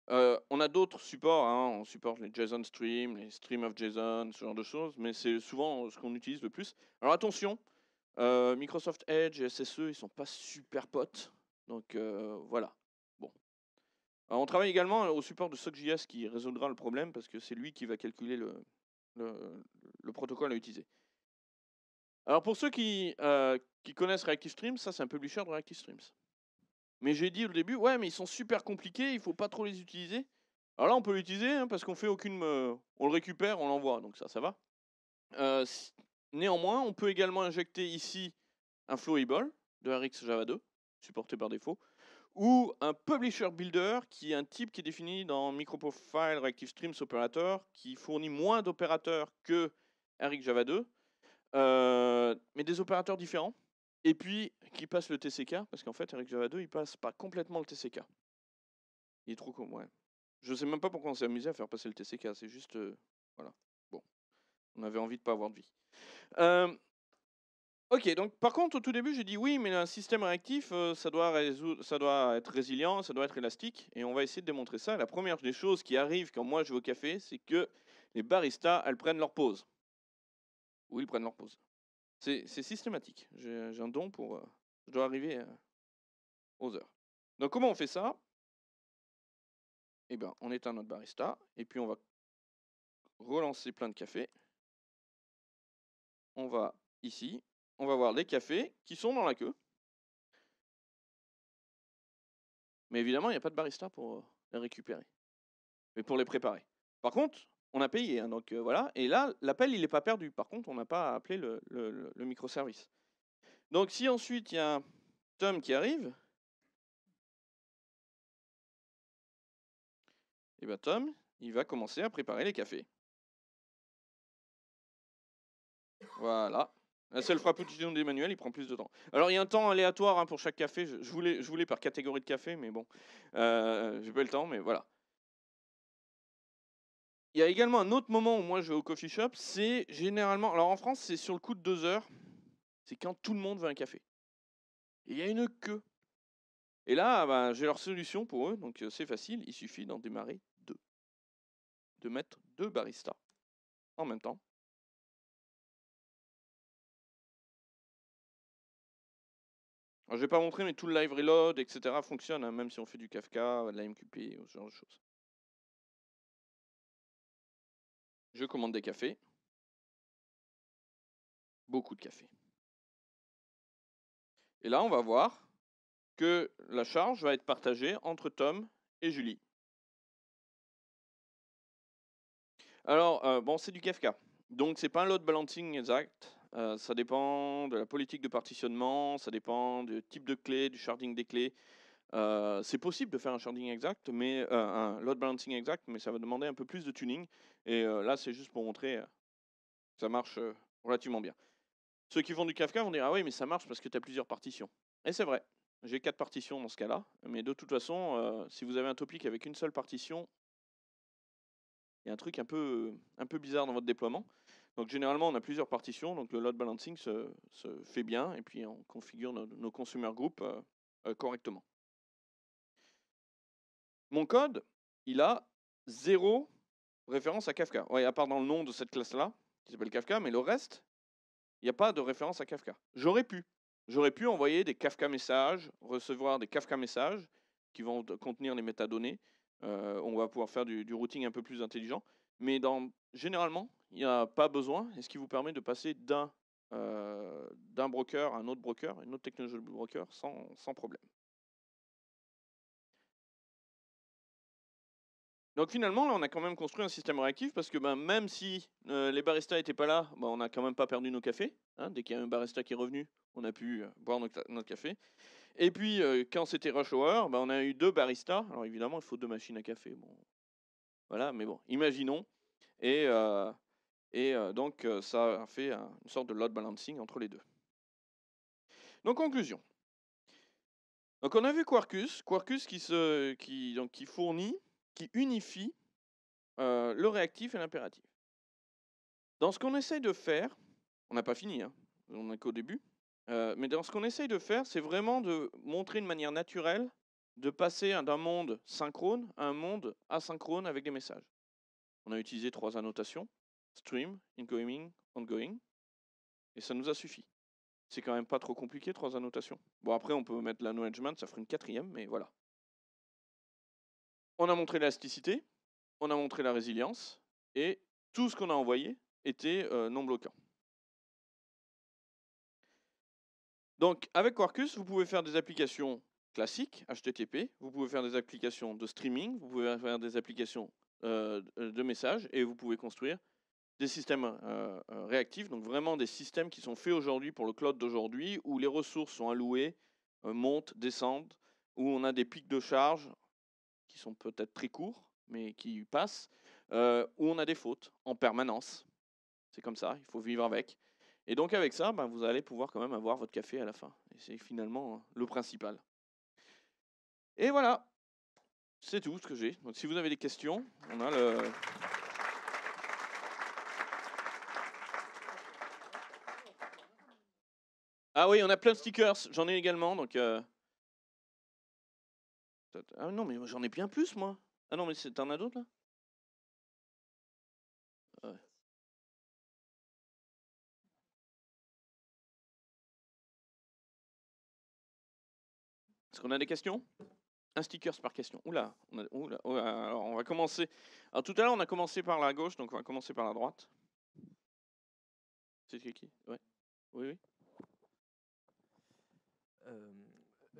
on a d'autres supports, hein, on supporte les JSON Stream, les Stream of JSON, ce genre de choses, mais c'est souvent ce qu'on utilise le plus. Alors attention, Microsoft Edge et SSE, ils sont pas super potes, donc voilà. Euh, on travaille également au support de SocJS qui résoudra le problème parce que c'est lui qui va calculer le, le, protocole à utiliser. Alors pour ceux qui, qui connaissent ReactiveStreams, ça c'est un publisher de ReactiveStreams. Mais j'ai dit au début, ouais mais ils sont super compliqués, il faut pas trop les utiliser. Alors là on peut l'utiliser hein, parce qu'on fait aucune... on le récupère, on l'envoie, donc ça ça va. néanmoins, on peut également injecter ici un Flowable de RxJava Java 2, supporté par défaut ou un publisher builder qui est un type qui est défini dans MicroProfile Reactive Streams Operator qui fournit moins d'opérateurs que Eric Java 2, euh, mais des opérateurs différents. Et puis qui passe le TCK, parce qu'en fait Eric Java 2 il passe pas complètement le TCK. Il est trop con, ouais. Je sais même pas pourquoi on s'est amusé à faire passer le TCK, c'est juste. Euh, voilà. Bon. On avait envie de pas avoir de vie. Euh, Ok, donc par contre, au tout début, j'ai dit oui, mais un système réactif, euh, ça, doit ça doit être résilient, ça doit être élastique, et on va essayer de démontrer ça. La première des choses qui arrive quand moi je vais au café, c'est que les baristas, elles prennent leur pause. Ou ils prennent leur pause. C'est systématique. J'ai un don pour. Euh, je dois arriver euh, aux heures. Donc comment on fait ça Eh bien, on éteint notre barista, et puis on va relancer plein de café. On va ici, on va voir les cafés qui sont dans la queue. Mais évidemment, il n'y a pas de barista pour euh, les récupérer, mais pour les préparer. Par contre, on a payé, hein, donc euh, voilà. Et là, l'appel, il n'est pas perdu. Par contre, on n'a pas appelé appeler le, microservice. Donc si ensuite il y a Tom qui arrive, eh ben, Tom, il va commencer à préparer les cafés. Voilà. C'est le frappuccino d'Emmanuel, il prend plus de temps. Alors il y a un temps aléatoire hein, pour chaque café. Je, voulais, par catégorie de café, mais bon, euh, j'ai pas eu le temps, mais voilà. Il y a également un autre moment où moi je vais au coffee shop, c'est généralement, alors en France c'est sur le coup de deux heures, c'est quand tout le monde veut un café. il y a une queue. Et là, ben j'ai leur solution pour eux, donc euh, c'est facile, il suffit d'en démarrer deux. De mettre deux baristas en même temps. je vais pas montrer, mais tout le live reload, etc. fonctionne, hein, même si on fait du Kafka, de la MQP, ce genre de choses. Je commande des cafés. Beaucoup de cafés. Et là, on va voir que la charge va être partagée entre Tom et Julie. Alors, euh, bon, c'est du Kafka. Donc, c'est pas un load balancing exact. Euh, ça dépend de la politique de partitionnement, ça dépend du type de clé, du sharding des clés. Euh, c'est possible de faire un sharding exact, mais euh, un load balancing exact, mais ça va demander un peu plus de tuning. Et là, c'est juste pour montrer que ça marche relativement bien. Ceux qui font du Kafka vont dire Ah oui, mais ça marche parce que tu as plusieurs partitions. Et c'est vrai, j'ai quatre partitions dans ce cas-là, mais de toute façon, si vous avez un topic avec une seule partition, il y a un truc un peu, un peu bizarre dans votre déploiement. Donc généralement, on a plusieurs partitions, donc le load balancing se, fait bien, et puis on configure nos, consumer group euh, euh, correctement. Mon code, il a zéro référence à Kafka. Ouais, à part dans le nom de cette classe-là, qui s'appelle Kafka, mais le reste, il n'y a pas de référence à Kafka. J'aurais pu. J'aurais pu envoyer des Kafka messages, recevoir des Kafka messages qui vont contenir les métadonnées. Euh, on va pouvoir faire du, du, routing un peu plus intelligent. Mais dans, généralement, il n'y a pas besoin et ce qui vous permet de passer euh, d'un broker à un autre broker, une autre technologie de broker sans, sans problème. Donc finalement, là, on a quand même construit un système réactif parce que ben, même si euh, les baristas n'étaient pas là, ben, on n'a quand même pas perdu nos cafés. Hein. Dès qu'il y a un barista qui est revenu, on a pu euh, boire notre, café. Et puis, quand c'était rush hour, ben, on a eu deux baristas. Alors évidemment, il faut deux machines à café. Bon. Voilà, mais bon, imaginons. Et, et euh, donc, euh, ça fait euh, une sorte de load balancing entre les deux. Donc, conclusion. Donc, on a vu Quarkus, Quarkus qui, se, qui, donc, qui fournit, qui unifie le réactif et l'impératif. Dans ce qu'on essaye de faire, on n'a pas fini, hein, on n'est qu'au début, mais dans ce qu'on essaye de faire, c'est vraiment de montrer une manière naturelle de passer d'un monde synchrone à un monde asynchrone avec des messages. On a utilisé trois annotations, stream, incoming, ongoing. Et ça nous a suffi. C'est quand même pas trop compliqué, trois annotations. Bon, après, on peut mettre l'acknowledgement, ça ferait une quatrième, mais voilà. On a montré l'élasticité, on a montré la résilience, et tout ce qu'on a envoyé était euh, non bloquant. Donc, avec Quarkus, vous pouvez faire des applications classiques, HTTP, vous pouvez faire des applications de streaming, vous pouvez faire des applications euh, de messages, et vous pouvez construire des systèmes euh, euh, réactifs, donc vraiment des systèmes qui sont faits aujourd'hui pour le cloud d'aujourd'hui, où les ressources sont allouées, euh, montent, descendent, où on a des pics de charge qui sont peut-être très courts, mais qui passent, où on a des fautes en permanence. C'est comme ça, il faut vivre avec. Et donc avec ça, ben, vous allez pouvoir quand même avoir votre café à la fin. Et c'est finalement hein, le principal. Et voilà, c'est tout ce que j'ai. Donc si vous avez des questions, on a le... Ah oui, on a plein de stickers. J'en ai également, donc. Euh. Ah non, mais j'en ai bien plus, moi. Ah non, mais t'en as d'autres, là ah Est-ce qu'on a des questions Un sticker par question. Oula, on, a, alors on va commencer. Alors tout à l'heure, on a commencé par la gauche, donc on va commencer par la droite. C'est qui Ouais. Oui, oui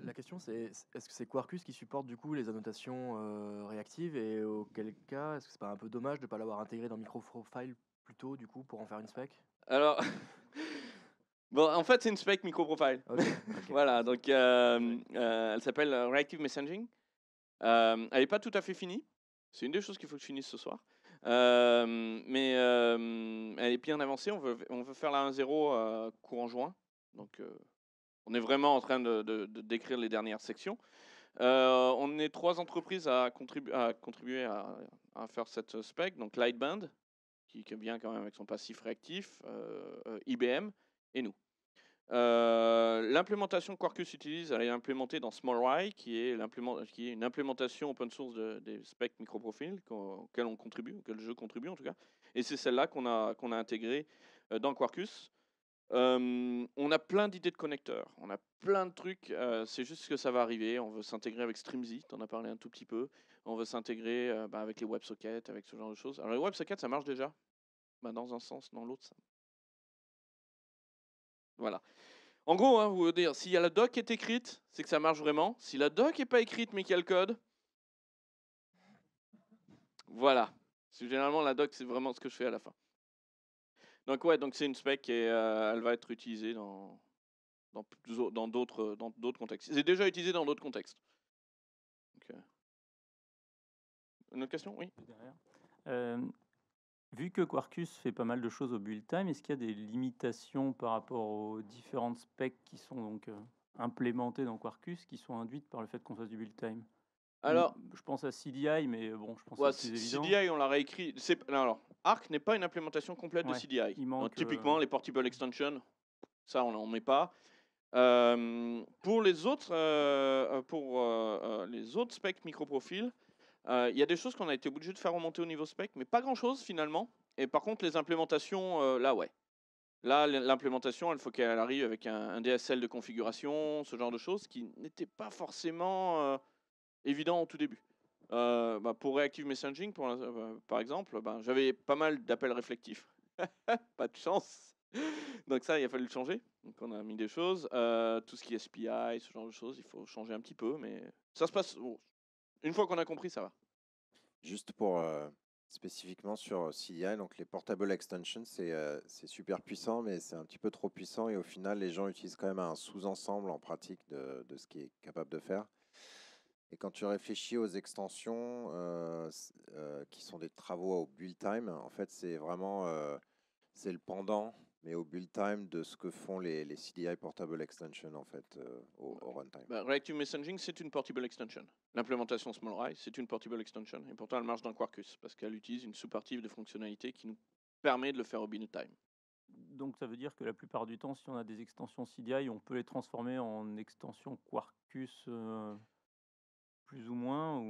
la question, c'est est-ce que c'est Quarkus qui supporte du coup les annotations euh, réactives et auquel cas, est-ce que c'est pas un peu dommage de ne pas l'avoir intégré dans MicroProfile plutôt du coup pour en faire une spec Alors, bon, en fait, c'est une spec MicroProfile. voilà, donc euh, euh, elle s'appelle Reactive Messaging. elle n'est pas tout à fait finie. C'est une des choses qu'il faut que je finisse ce soir. mais elle est bien avancée. On veut, on veut faire la 1.0 courant juin. Donc on est vraiment en train de, décrire les dernières sections. Euh, on est trois entreprises à, contribuer à, faire cette spec, donc Lightband, qui, vient quand même avec son passif réactif, euh, euh, IBM et nous. l'implémentation Quarkus utilise, elle est implémentée dans SmallRy, qui est, une implémentation open source des specs microprofiles auquel on contribue, le jeu contribue en tout cas. Et c'est celle-là qu'on a, qu'on a intégrée dans Quarkus on a plein d'idées de connecteurs, on a plein de trucs, c'est juste que ça va arriver. On veut s'intégrer avec Streamzy, t'en as parlé un tout petit peu. On veut s'intégrer bah, avec les WebSockets, avec ce genre de choses. Alors les WebSockets, ça marche déjà bah, Dans un sens, dans l'autre, Voilà. En gros, hein, vous dire, si la doc est écrite, c'est que ça marche vraiment. Si la doc n'est pas écrite mais qu'il y a le code, voilà. Généralement, la doc, c'est vraiment ce que je fais à la fin. Donc ouais, donc c'est une spec et euh, elle va être utilisée dans dans, dans d'autres euh, dans d'autres contextes. C'est déjà utilisé dans d'autres contextes. Euh. Une autre question, oui. vu que Quarkus fait pas mal de choses au build time, est-ce qu'il y a des limitations par rapport aux différentes specs qui sont donc implémentées dans Quarkus, qui sont induites par le fait qu'on fasse du build time Mmh, alors, je pense à CDI, mais bon, je pense c'est à CDI, on l'a réécrit. alors, Arc n'est pas une implémentation complète de CDI. typiquement, euh, les portable mmh. extensions, ça, on n'en met pas. Euh, pour les autres, euh, pour les autres specs microprofil, il y a des choses qu'on a été obligé de faire remonter au niveau spec, mais pas grand-chose finalement. Et par contre, les implémentations, là, ouais. Là, l'implémentation, il faut qu'elle arrive avec un, DSL de configuration, ce genre de choses qui n'était pas forcément évident au tout début. Euh, bah, pour Reactive Messaging, pour, euh, par exemple, bah, j'avais pas mal d'appels réflectifs. pas de chance. Donc ça, il a fallu le changer. Donc on a mis des choses. Euh, tout ce qui est SPI, ce genre de choses, il faut changer un petit peu. Mais ça se passe... une fois qu'on a compris, ça va. Juste pour... Spécifiquement sur CI, donc les portable extensions, c'est super puissant, mais c'est un petit peu trop puissant et au final, les gens utilisent quand même un sous-ensemble en pratique de, de ce qui est capable de faire. Et quand tu réfléchis aux extensions euh, euh, qui sont des travaux au build time, en fait, c'est vraiment euh, c'est le pendant, mais au build time de ce que font les, les CDI portable extension en fait au, runtime. Bah, Reactive Messaging, c'est une portable extension. L'implémentation SmallRise, c'est une portable extension. Et pourtant, elle marche dans Quarkus parce qu'elle utilise une sous-partie de fonctionnalité qui nous permet de le faire au build time. Donc ça veut dire que la plupart du temps, si on a des extensions CDI, on peut les transformer en extensions Quarkus plus ou moins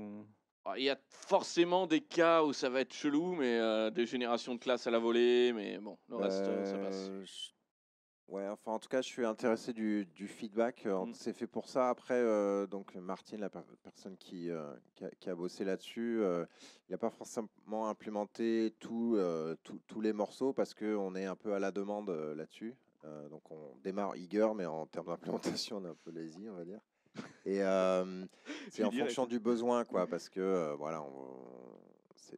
ah, Il y a forcément des cas où ça va être chelou, mais euh, des générations de classe à la volée, mais bon, le reste, euh, ça passe. Euh, ouais, enfin, en tout cas, je suis intéressé du, feedback. Mm. C'est fait pour ça. Après, donc Martine, la personne qui, qui a, bossé là-dessus, il n'a pas forcément implémenté tout, tous les morceaux parce qu'on est un peu à la demande là-dessus. donc, on démarre eager, mais en termes d'implémentation, on est un peu lazy, on va dire. Et euh, c'est en fonction du besoin, quoi, parce que euh, voilà,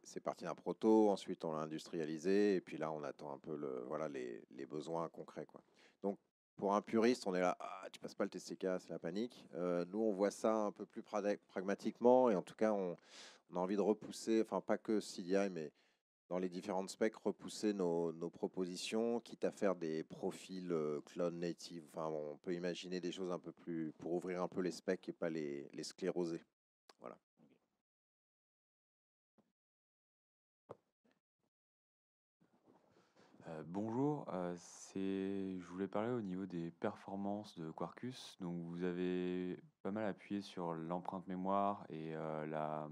c'est parti d'un proto, ensuite on l'a industrialisé, et puis là on attend un peu le, voilà, les, les, besoins concrets. Quoi. Donc pour un puriste, on est là, ah, tu passes pas le TCK, c'est la panique. Euh, nous on voit ça un peu plus pragmatiquement, et en tout cas on, on a envie de repousser, enfin pas que CDI, mais dans les différentes specs, repousser nos, propositions, quitte à faire des profils clone euh, clones native. on peut imaginer des choses un peu plus pour ouvrir un peu les specs et pas les, scléroser. Voilà. Euh, bonjour, euh, je voulais parler au niveau des performances de Quarkus. Donc, vous avez pas mal appuyé sur l'empreinte mémoire et la,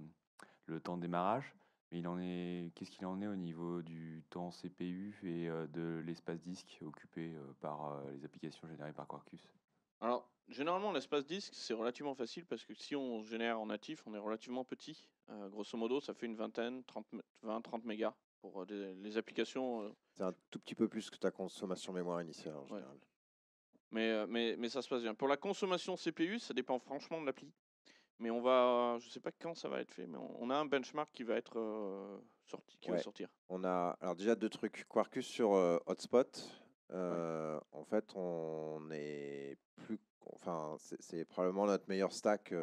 le temps de démarrage. Mais il en est, qu'est-ce qu'il en est au niveau du temps CPU et euh, de l'espace disque occupé euh, par euh, les applications générées par Quarkus Alors, généralement, l'espace disque, c'est relativement facile parce que si on génère en natif, on est relativement petit. grosso modo, ça fait une vingtaine, 20, 30 mégas pour les applications. C'est un tout petit peu plus que ta consommation mémoire initiale en général. Mais, mais, mais ça se passe bien. Pour la consommation CPU, ça dépend franchement de l'appli. Mais on va, je sais pas quand ça va être fait, mais on, a un benchmark qui va être euh, sorti, qui va sortir. On a alors déjà deux trucs. Quarkus sur euh, Hotspot. Euh, en fait, on est plus, enfin, c'est probablement notre meilleur stack.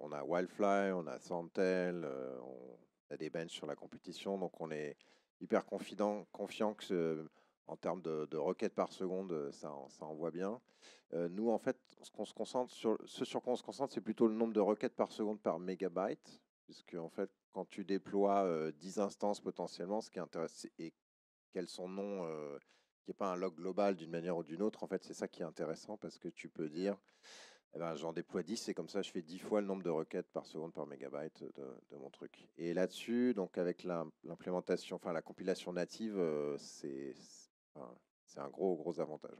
on a Wildfly, on a Santel, on a des benches sur la compétition, donc on est hyper confident, confiant que en termes de, requêtes par seconde, ça, ça envoie bien. Euh, nous, en fait, ce, qu'on se concentre sur, ce sur quoi on se concentre, c'est plutôt le nombre de requêtes par seconde par mégabyte, puisque en fait, quand tu déploies 10 euh, instances potentiellement, ce qui est intéressant, et quels sont non euh, qu'il n'y ait pas un log global d'une manière ou d'une autre, en fait, c'est ça qui est intéressant parce que tu peux dire, eh ben, j'en déploie 10 et comme ça, je fais 10 fois le nombre de requêtes par seconde par mégabyte de, mon truc. Et là-dessus, donc avec l'implémentation, enfin la compilation native, c'est un gros, gros avantage.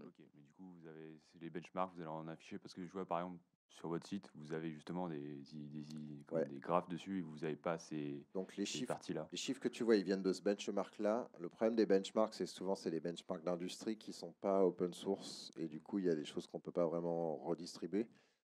Ok, mais du coup, vous avez les benchmarks, vous allez en afficher parce que je vois par exemple sur votre site, vous avez justement des, des, graphes dessus et vous n'avez pas ces, Donc les ces chiffres, parties là. Les chiffres que tu vois, ils viennent de ce benchmark là. Le problème des benchmarks, c'est souvent c'est les benchmarks d'industrie qui sont pas open source et du coup, il y a des choses qu'on peut pas vraiment redistribuer.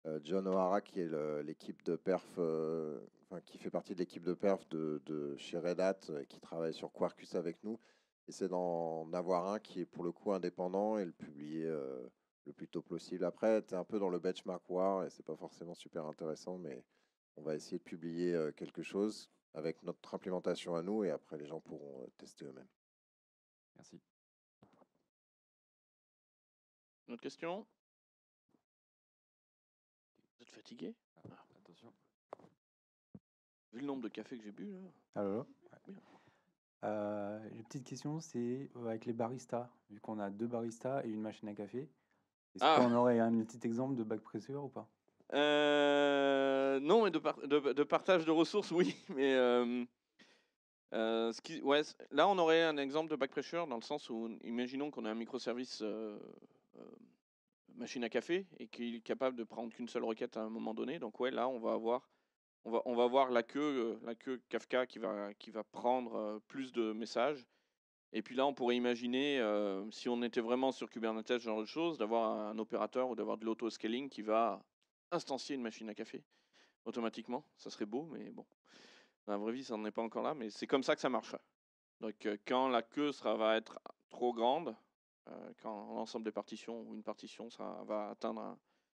Euh, John O'Hara, qui est l'équipe de perf, euh, qui fait partie de l'équipe de perf de, chez Red Hat, euh, qui travaille sur Quarkus avec nous, et c'est d'en avoir un qui est pour le coup indépendant et le publier euh, le plus tôt possible. Après, tu es un peu dans le benchmark war et c'est pas forcément super intéressant, mais on va essayer de publier euh, quelque chose avec notre implémentation à nous et après les gens pourront euh, tester eux-mêmes. Merci. Une autre question Vous êtes fatigué ah, Attention. Vu le nombre de cafés que j'ai bu là. Euh, une petite question, c'est euh, avec les baristas, vu qu'on a deux baristas et une machine à café, est-ce ah! qu'on aurait un petit exemple de bac pressure ou pas euh, Non, mais de, de, partage de ressources, oui, mais ce qui, ouais, là on aurait un exemple de backpressure pressure dans le sens où imaginons qu'on a un microservice machine à café et qu'il est capable de prendre qu'une seule requête à un moment donné, donc ouais, là on va avoir on va, on voir la queue, euh, la queue Kafka qui va, qui va prendre euh, plus de messages. Et puis là, on pourrait imaginer, euh, si on était vraiment sur Kubernetes, genre de choses, d'avoir un opérateur ou d'avoir de l'auto-scaling qui va instancier une machine à café automatiquement. Ça serait beau, mais bon. Dans la vraie vie, ça n'en est pas encore là, mais c'est comme ça que ça marche. Donc quand la queue sera, va être trop grande, quand l'ensemble des partitions ou une partition ça va atteindre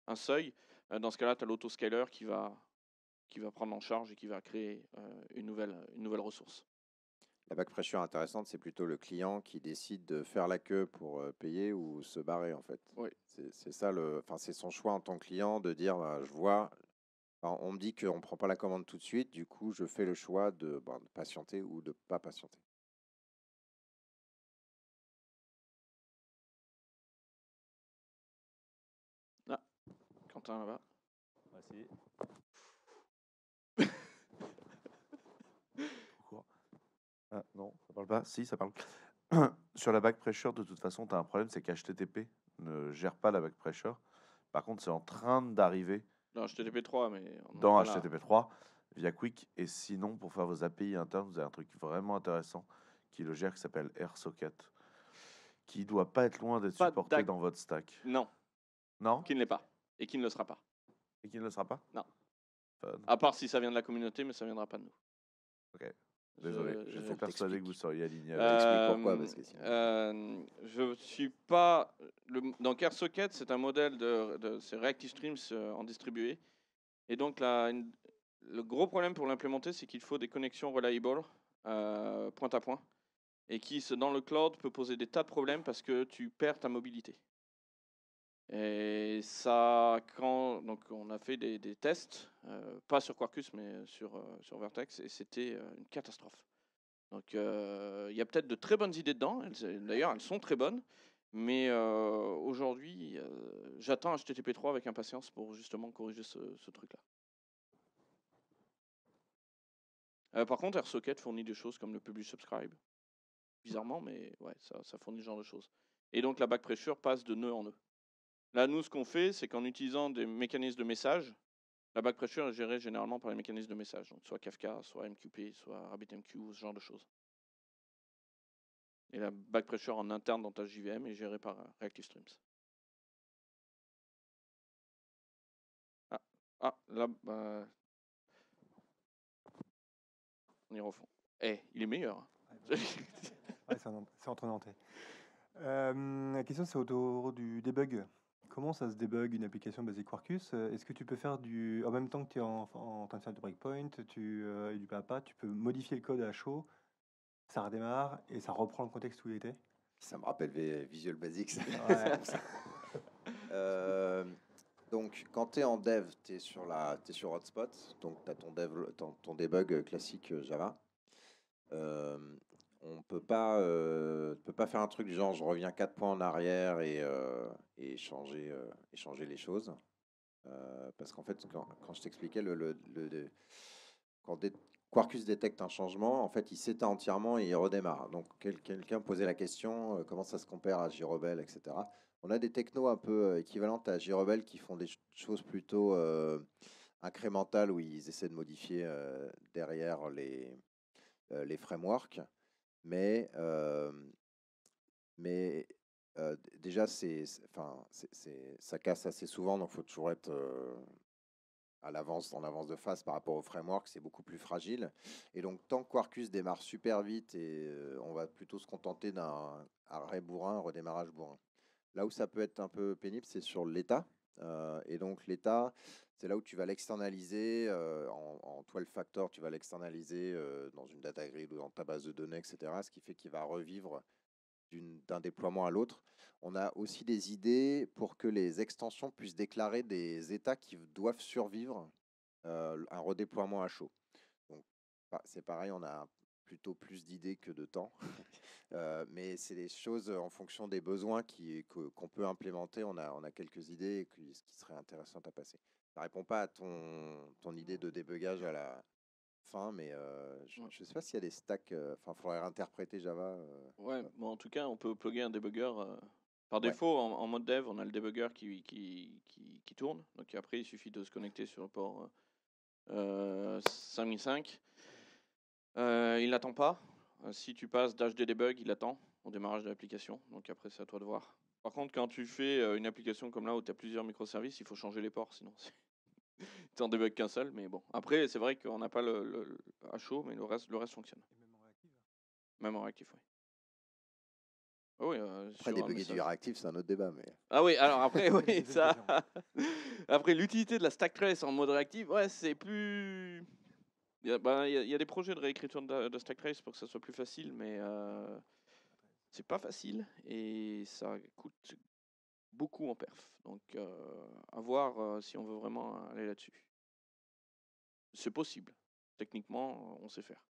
un, seuil, dans ce cas-là, tu as l'autoscaler qui va qui va prendre en charge et qui va créer euh, une, nouvelle, une nouvelle ressource. La bac intéressante, c'est plutôt le client qui décide de faire la queue pour euh, payer ou se barrer en fait. Oui. C'est ça le, enfin c'est son choix en tant que client de dire, bah, je vois, on me dit qu'on ne prend pas la commande tout de suite, du coup je fais le choix de, bah, patienter ou de ne pas patienter. Ah, Quentin là-bas. Merci. Ah, non, ça parle pas. Si, ça parle. Sur la back pressure, de toute façon, tu as un problème, c'est qu'HTTP ne gère pas la back pressure. Par contre, c'est en train d'arriver. Dans HTTP 3, mais. Dans HTTP 3, via Quick. Et sinon, pour faire vos API internes, vous avez un truc vraiment intéressant qui le gère, qui s'appelle AirSocket, qui doit pas être loin d'être supporté dans votre stack. Non. Non Qui ne l'est pas. Et qui ne le sera pas. Et qui ne le sera pas Non. À part si ça vient de la communauté, mais ça viendra pas de nous. Ok. Désolé, je, suis persuadé que vous seriez aligné. Euh, pourquoi, parce que euh, je suis pas. Le, dans CareSocket, c'est un modèle de, de c'est Streams euh, en distribué. Et donc, le gros problème pour l'implémenter, c'est qu'il faut des connexions reliable, euh, point à point, et qui, dans le cloud, peut poser des tas de problèmes parce que tu perds ta mobilité. Et ça, quand, donc on a fait des, tests, euh, pas sur Quarkus, mais euh, sur, euh, sur Vertex, et c'était une catastrophe. Donc il y a peut-être de très bonnes idées dedans, d'ailleurs elles sont très bonnes, mais aujourd'hui j'attends HTTP3 avec impatience pour justement corriger ce, truc-là. par contre, RSocket fournit des choses comme le publish subscribe, bizarrement, mais ouais, ça, ça fournit ce genre de choses. Et donc la back passe de nœud en nœud. Là, nous, ce qu'on fait, c'est qu'en utilisant des mécanismes de message, la back pressure est gérée généralement par les mécanismes de message, donc soit Kafka, soit MQP, soit RabbitMQ, ce genre de choses. Et la back pressure en interne dans ta JVM est gérée par euh, ReactiveStreams. Ah, ah là, bah, on y au fond. Eh, il est meilleur. Ah, c'est entre euh, la question, c'est autour du debug comment ça se débug une application basée Quarkus euh, Est-ce que tu peux faire du. En même temps que tu es en, en, train de faire du breakpoint tu, euh, du papa, tu peux modifier le code à chaud, ça redémarre et ça reprend le contexte où il était Ça me rappelle Visual Basic. Euh, donc, quand tu es en dev, tu es, sur la, es sur Hotspot, donc tu as ton, dev, ton, ton debug classique Java on peut pas, euh, peut pas faire un truc du genre je reviens quatre points en arrière et, euh, et changer, euh, changer les choses. parce qu'en fait, quand, quand je t'expliquais, le, le, quand Quarkus détecte un changement, en fait, il s'éteint entièrement et il redémarre. Donc, quelqu'un posait la question comment ça se compare à Jirobel, etc. On a des technos un peu équivalentes à girobel qui font des choses plutôt incrémentales où ils essaient de modifier derrière les, les frameworks. Mais, mais déjà, c'est, enfin, ça casse assez souvent, donc il faut toujours être à l'avance, en avance de phase par rapport au framework, c'est beaucoup plus fragile. Et donc, tant que Quarkus démarre super vite, et on va plutôt se contenter d'un arrêt bourrin, redémarrage bourrin. Là où ça peut être un peu pénible, c'est sur l'état et donc l'État, c'est là où tu vas l'externaliser en, en 12 factor, tu vas l'externaliser dans une data grid ou dans ta base de données, etc. Ce qui fait qu'il va revivre d'un déploiement à l'autre. On a aussi des idées pour que les extensions puissent déclarer des États qui doivent survivre un redéploiement à chaud. Donc c'est pareil, on a plutôt plus d'idées que de temps. Euh, mais c'est des choses en fonction des besoins qui, qu'on peut implémenter. On a, on a quelques idées qui, qui seraient intéressantes à passer. Ça répond pas à ton, ton idée de débugage à la fin, mais euh, je ne sais pas s'il y a des stacks. Euh, enfin, il faudrait interpréter Java. ouais, bon, en tout cas, on peut plugger un débugger. Par défaut, en, mode dev, on a le débugger qui, qui, qui, qui, tourne. Donc après, il suffit de se connecter sur le port euh, 5005. Euh, il n'attend pas. Euh, si tu passes d'HD debug, il attend au démarrage de l'application. Donc après, c'est à toi de voir. Par contre, quand tu fais euh, une application comme là où tu as plusieurs microservices, il faut changer les ports, sinon tu en débug qu'un seul. Mais bon, après, c'est vrai qu'on n'a pas le, le, chaud, mais le reste, le reste fonctionne. Hein. même en réactif oui. Ah oui, euh, après, du réactif, c'est un autre débat. Mais... Ah oui, alors après, oui, ça. après, l'utilité de la stack trace en mode réactif, ouais, c'est plus. Ben, il y, a, des projets de réécriture de, de, Stack Trace pour que ça soit plus facile, mais euh, c'est pas facile et ça coûte beaucoup en perf. Donc, euh, à voir euh, si on veut vraiment aller là-dessus. C'est possible. Techniquement, euh, on sait faire.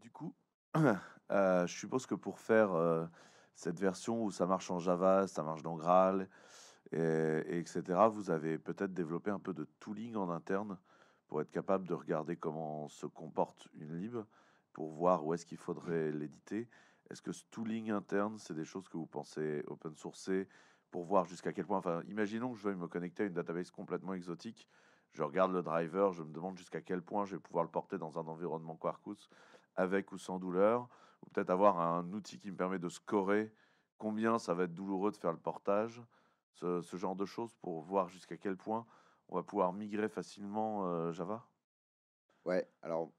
du coup, je suppose que pour faire cette version où ça marche en Java, ça marche dans Graal, et, etc., vous avez peut-être développé un peu de tooling en interne pour être capable de regarder comment se comporte une lib, pour voir où est-ce qu'il faudrait l'éditer. Est-ce que ce tooling interne, c'est des choses que vous pensez open sourcer pour voir jusqu'à quel point. Enfin, imaginons que je veuille me connecter à une database complètement exotique. Je regarde le driver, je me demande jusqu'à quel point je vais pouvoir le porter dans un environnement Quarkus avec ou sans douleur ou peut-être avoir un outil qui me permet de scorer combien ça va être douloureux de faire le portage, ce, genre de choses pour voir jusqu'à quel point on va pouvoir migrer facilement euh, Java Ouais, alors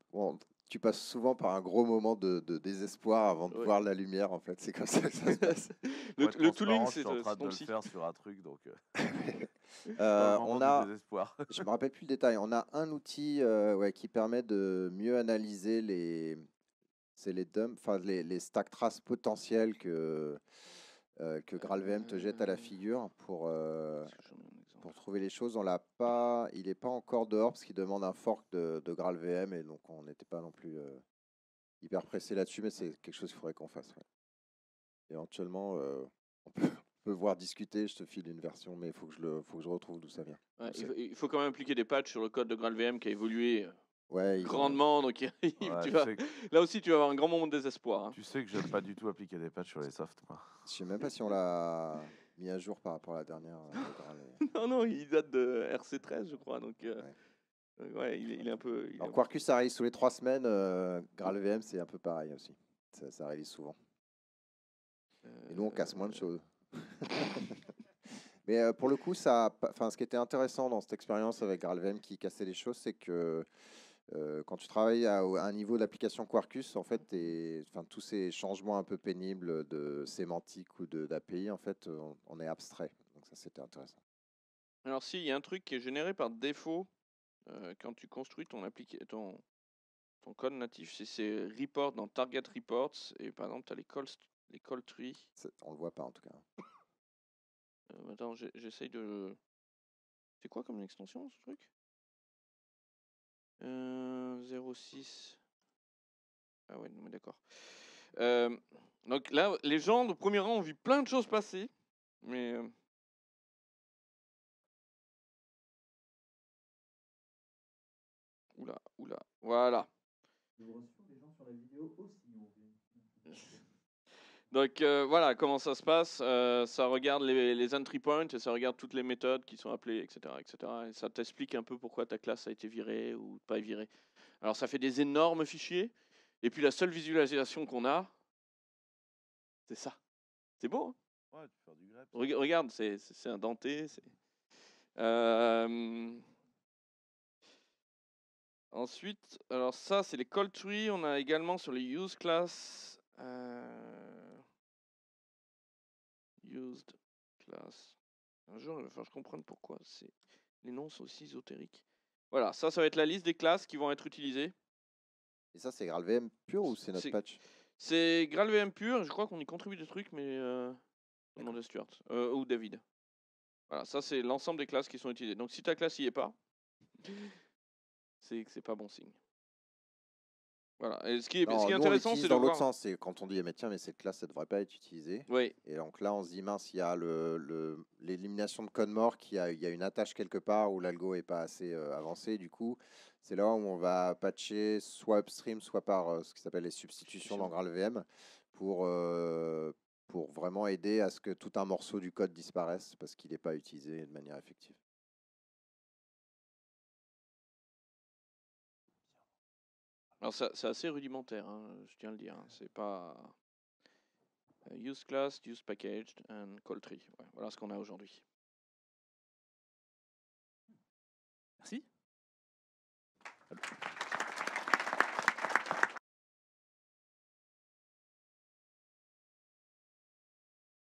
tu passes souvent par un gros moment de, désespoir avant de voir la lumière en fait, c'est comme ça le, tooling, c'est en euh, train de le faire sur un truc donc. Euh, euh on a, je me rappelle plus le détail. On a un outil ouais, qui permet de mieux analyser les, c'est les dumps, enfin les, les, stack traces potentielles que, euh, que GraalVM te jette à la euh, figure pour, euh, pour trouver les choses. On l'a pas, il n'est pas encore dehors parce qu'il demande un fork de, de GraalVM et donc on n'était pas non plus hyper pressé là-dessus, mais c'est quelque chose qu'il faudrait qu'on fasse. Éventuellement, on peut, voir discuter, je te file une version, mais il faut que je le, faut que je retrouve d'où ça vient. il, faut, quand même appliquer des patchs sur le code de GraalVM qui a évolué grandement. Donc, il... là aussi, tu vas avoir un grand moment de désespoir. Hein. Tu sais que je n'aime pas du tout appliquer des patchs sur les softs. Moi. Je sais même pas si on l'a mis à jour par rapport à la dernière. Euh, non, non, il date de RC13, je crois. Euh, donc, ouais. il, est, un peu. Quarkus, ça arrive sous les trois semaines. Euh, GraalVM, c'est un peu pareil aussi. Ça, ça arrive souvent. Et nous, on casse moins de choses. Mais pour le coup, ça, enfin, ce qui était intéressant dans cette expérience avec GraalVM qui cassait les choses, c'est que euh, quand tu travailles à, un niveau d'application Quarkus, en fait, et, enfin, tous ces changements un peu pénibles de sémantique ou d'API, en fait, euh, on, est abstrait. Donc ça, c'était intéressant. Alors si, il y a un truc qui est généré par défaut euh, quand tu construis ton, ton, ton code natif, c'est ces reports dans Target Reports. Et par exemple, tu as les call, les trees. On le voit pas en tout cas. attends, j'essaye de... C'est quoi comme extension ce truc 06. Euh, ah ouais, d'accord. Euh, donc là, les gens de premier rang ont vu plein de choses passer, mais... Euh oula, oula, voilà. Je vous rassure, les gens sur la vidéo aussi. Donc euh, voilà comment ça se passe. Euh, ça regarde les, les, entry points et ça regarde toutes les méthodes qui sont appelées, etc. etc. Et ça t'explique un peu pourquoi ta classe a été virée ou pas virée. Alors ça fait des énormes fichiers. Et puis la seule visualisation qu'on a, c'est ça. C'est beau. regarde, c'est indenté. Euh, ensuite, alors ça, c'est les call trees. On a également sur les use classes used class. Un jour, il va falloir que je comprenne pourquoi les noms sont aussi ésotériques. Voilà, ça, ça va être la liste des classes qui vont être utilisées. Et ça, c'est GraalVM pur ou c'est notre patch C'est GraalVM pur. Je crois qu'on y contribue des trucs, mais euh, demande Stuart euh, ou David. Voilà, ça, c'est l'ensemble des classes qui sont utilisées. Donc, si ta classe y est pas, c'est que c'est pas bon signe. Voilà. Et ce qui est, est intéressant, c'est dans l'autre sens. C'est quand on dit eh, mais tiens, mais cette classe, ça devrait pas être utilisée. Oui. Et donc là, on se dit mince, il y a l'élimination de code mort qui il y a une attache quelque part où l'algo est pas assez euh, avancé. Du coup, c'est là où on va patcher soit upstream, soit par euh, ce qui s'appelle les substitutions dans GraalVM pour euh, pour vraiment aider à ce que tout un morceau du code disparaisse parce qu'il n'est pas utilisé de manière effective. Alors c'est assez rudimentaire, hein, je tiens à le dire. Hein. C'est pas euh, use class, use packaged and call tree. voilà ce qu'on a aujourd'hui. Merci.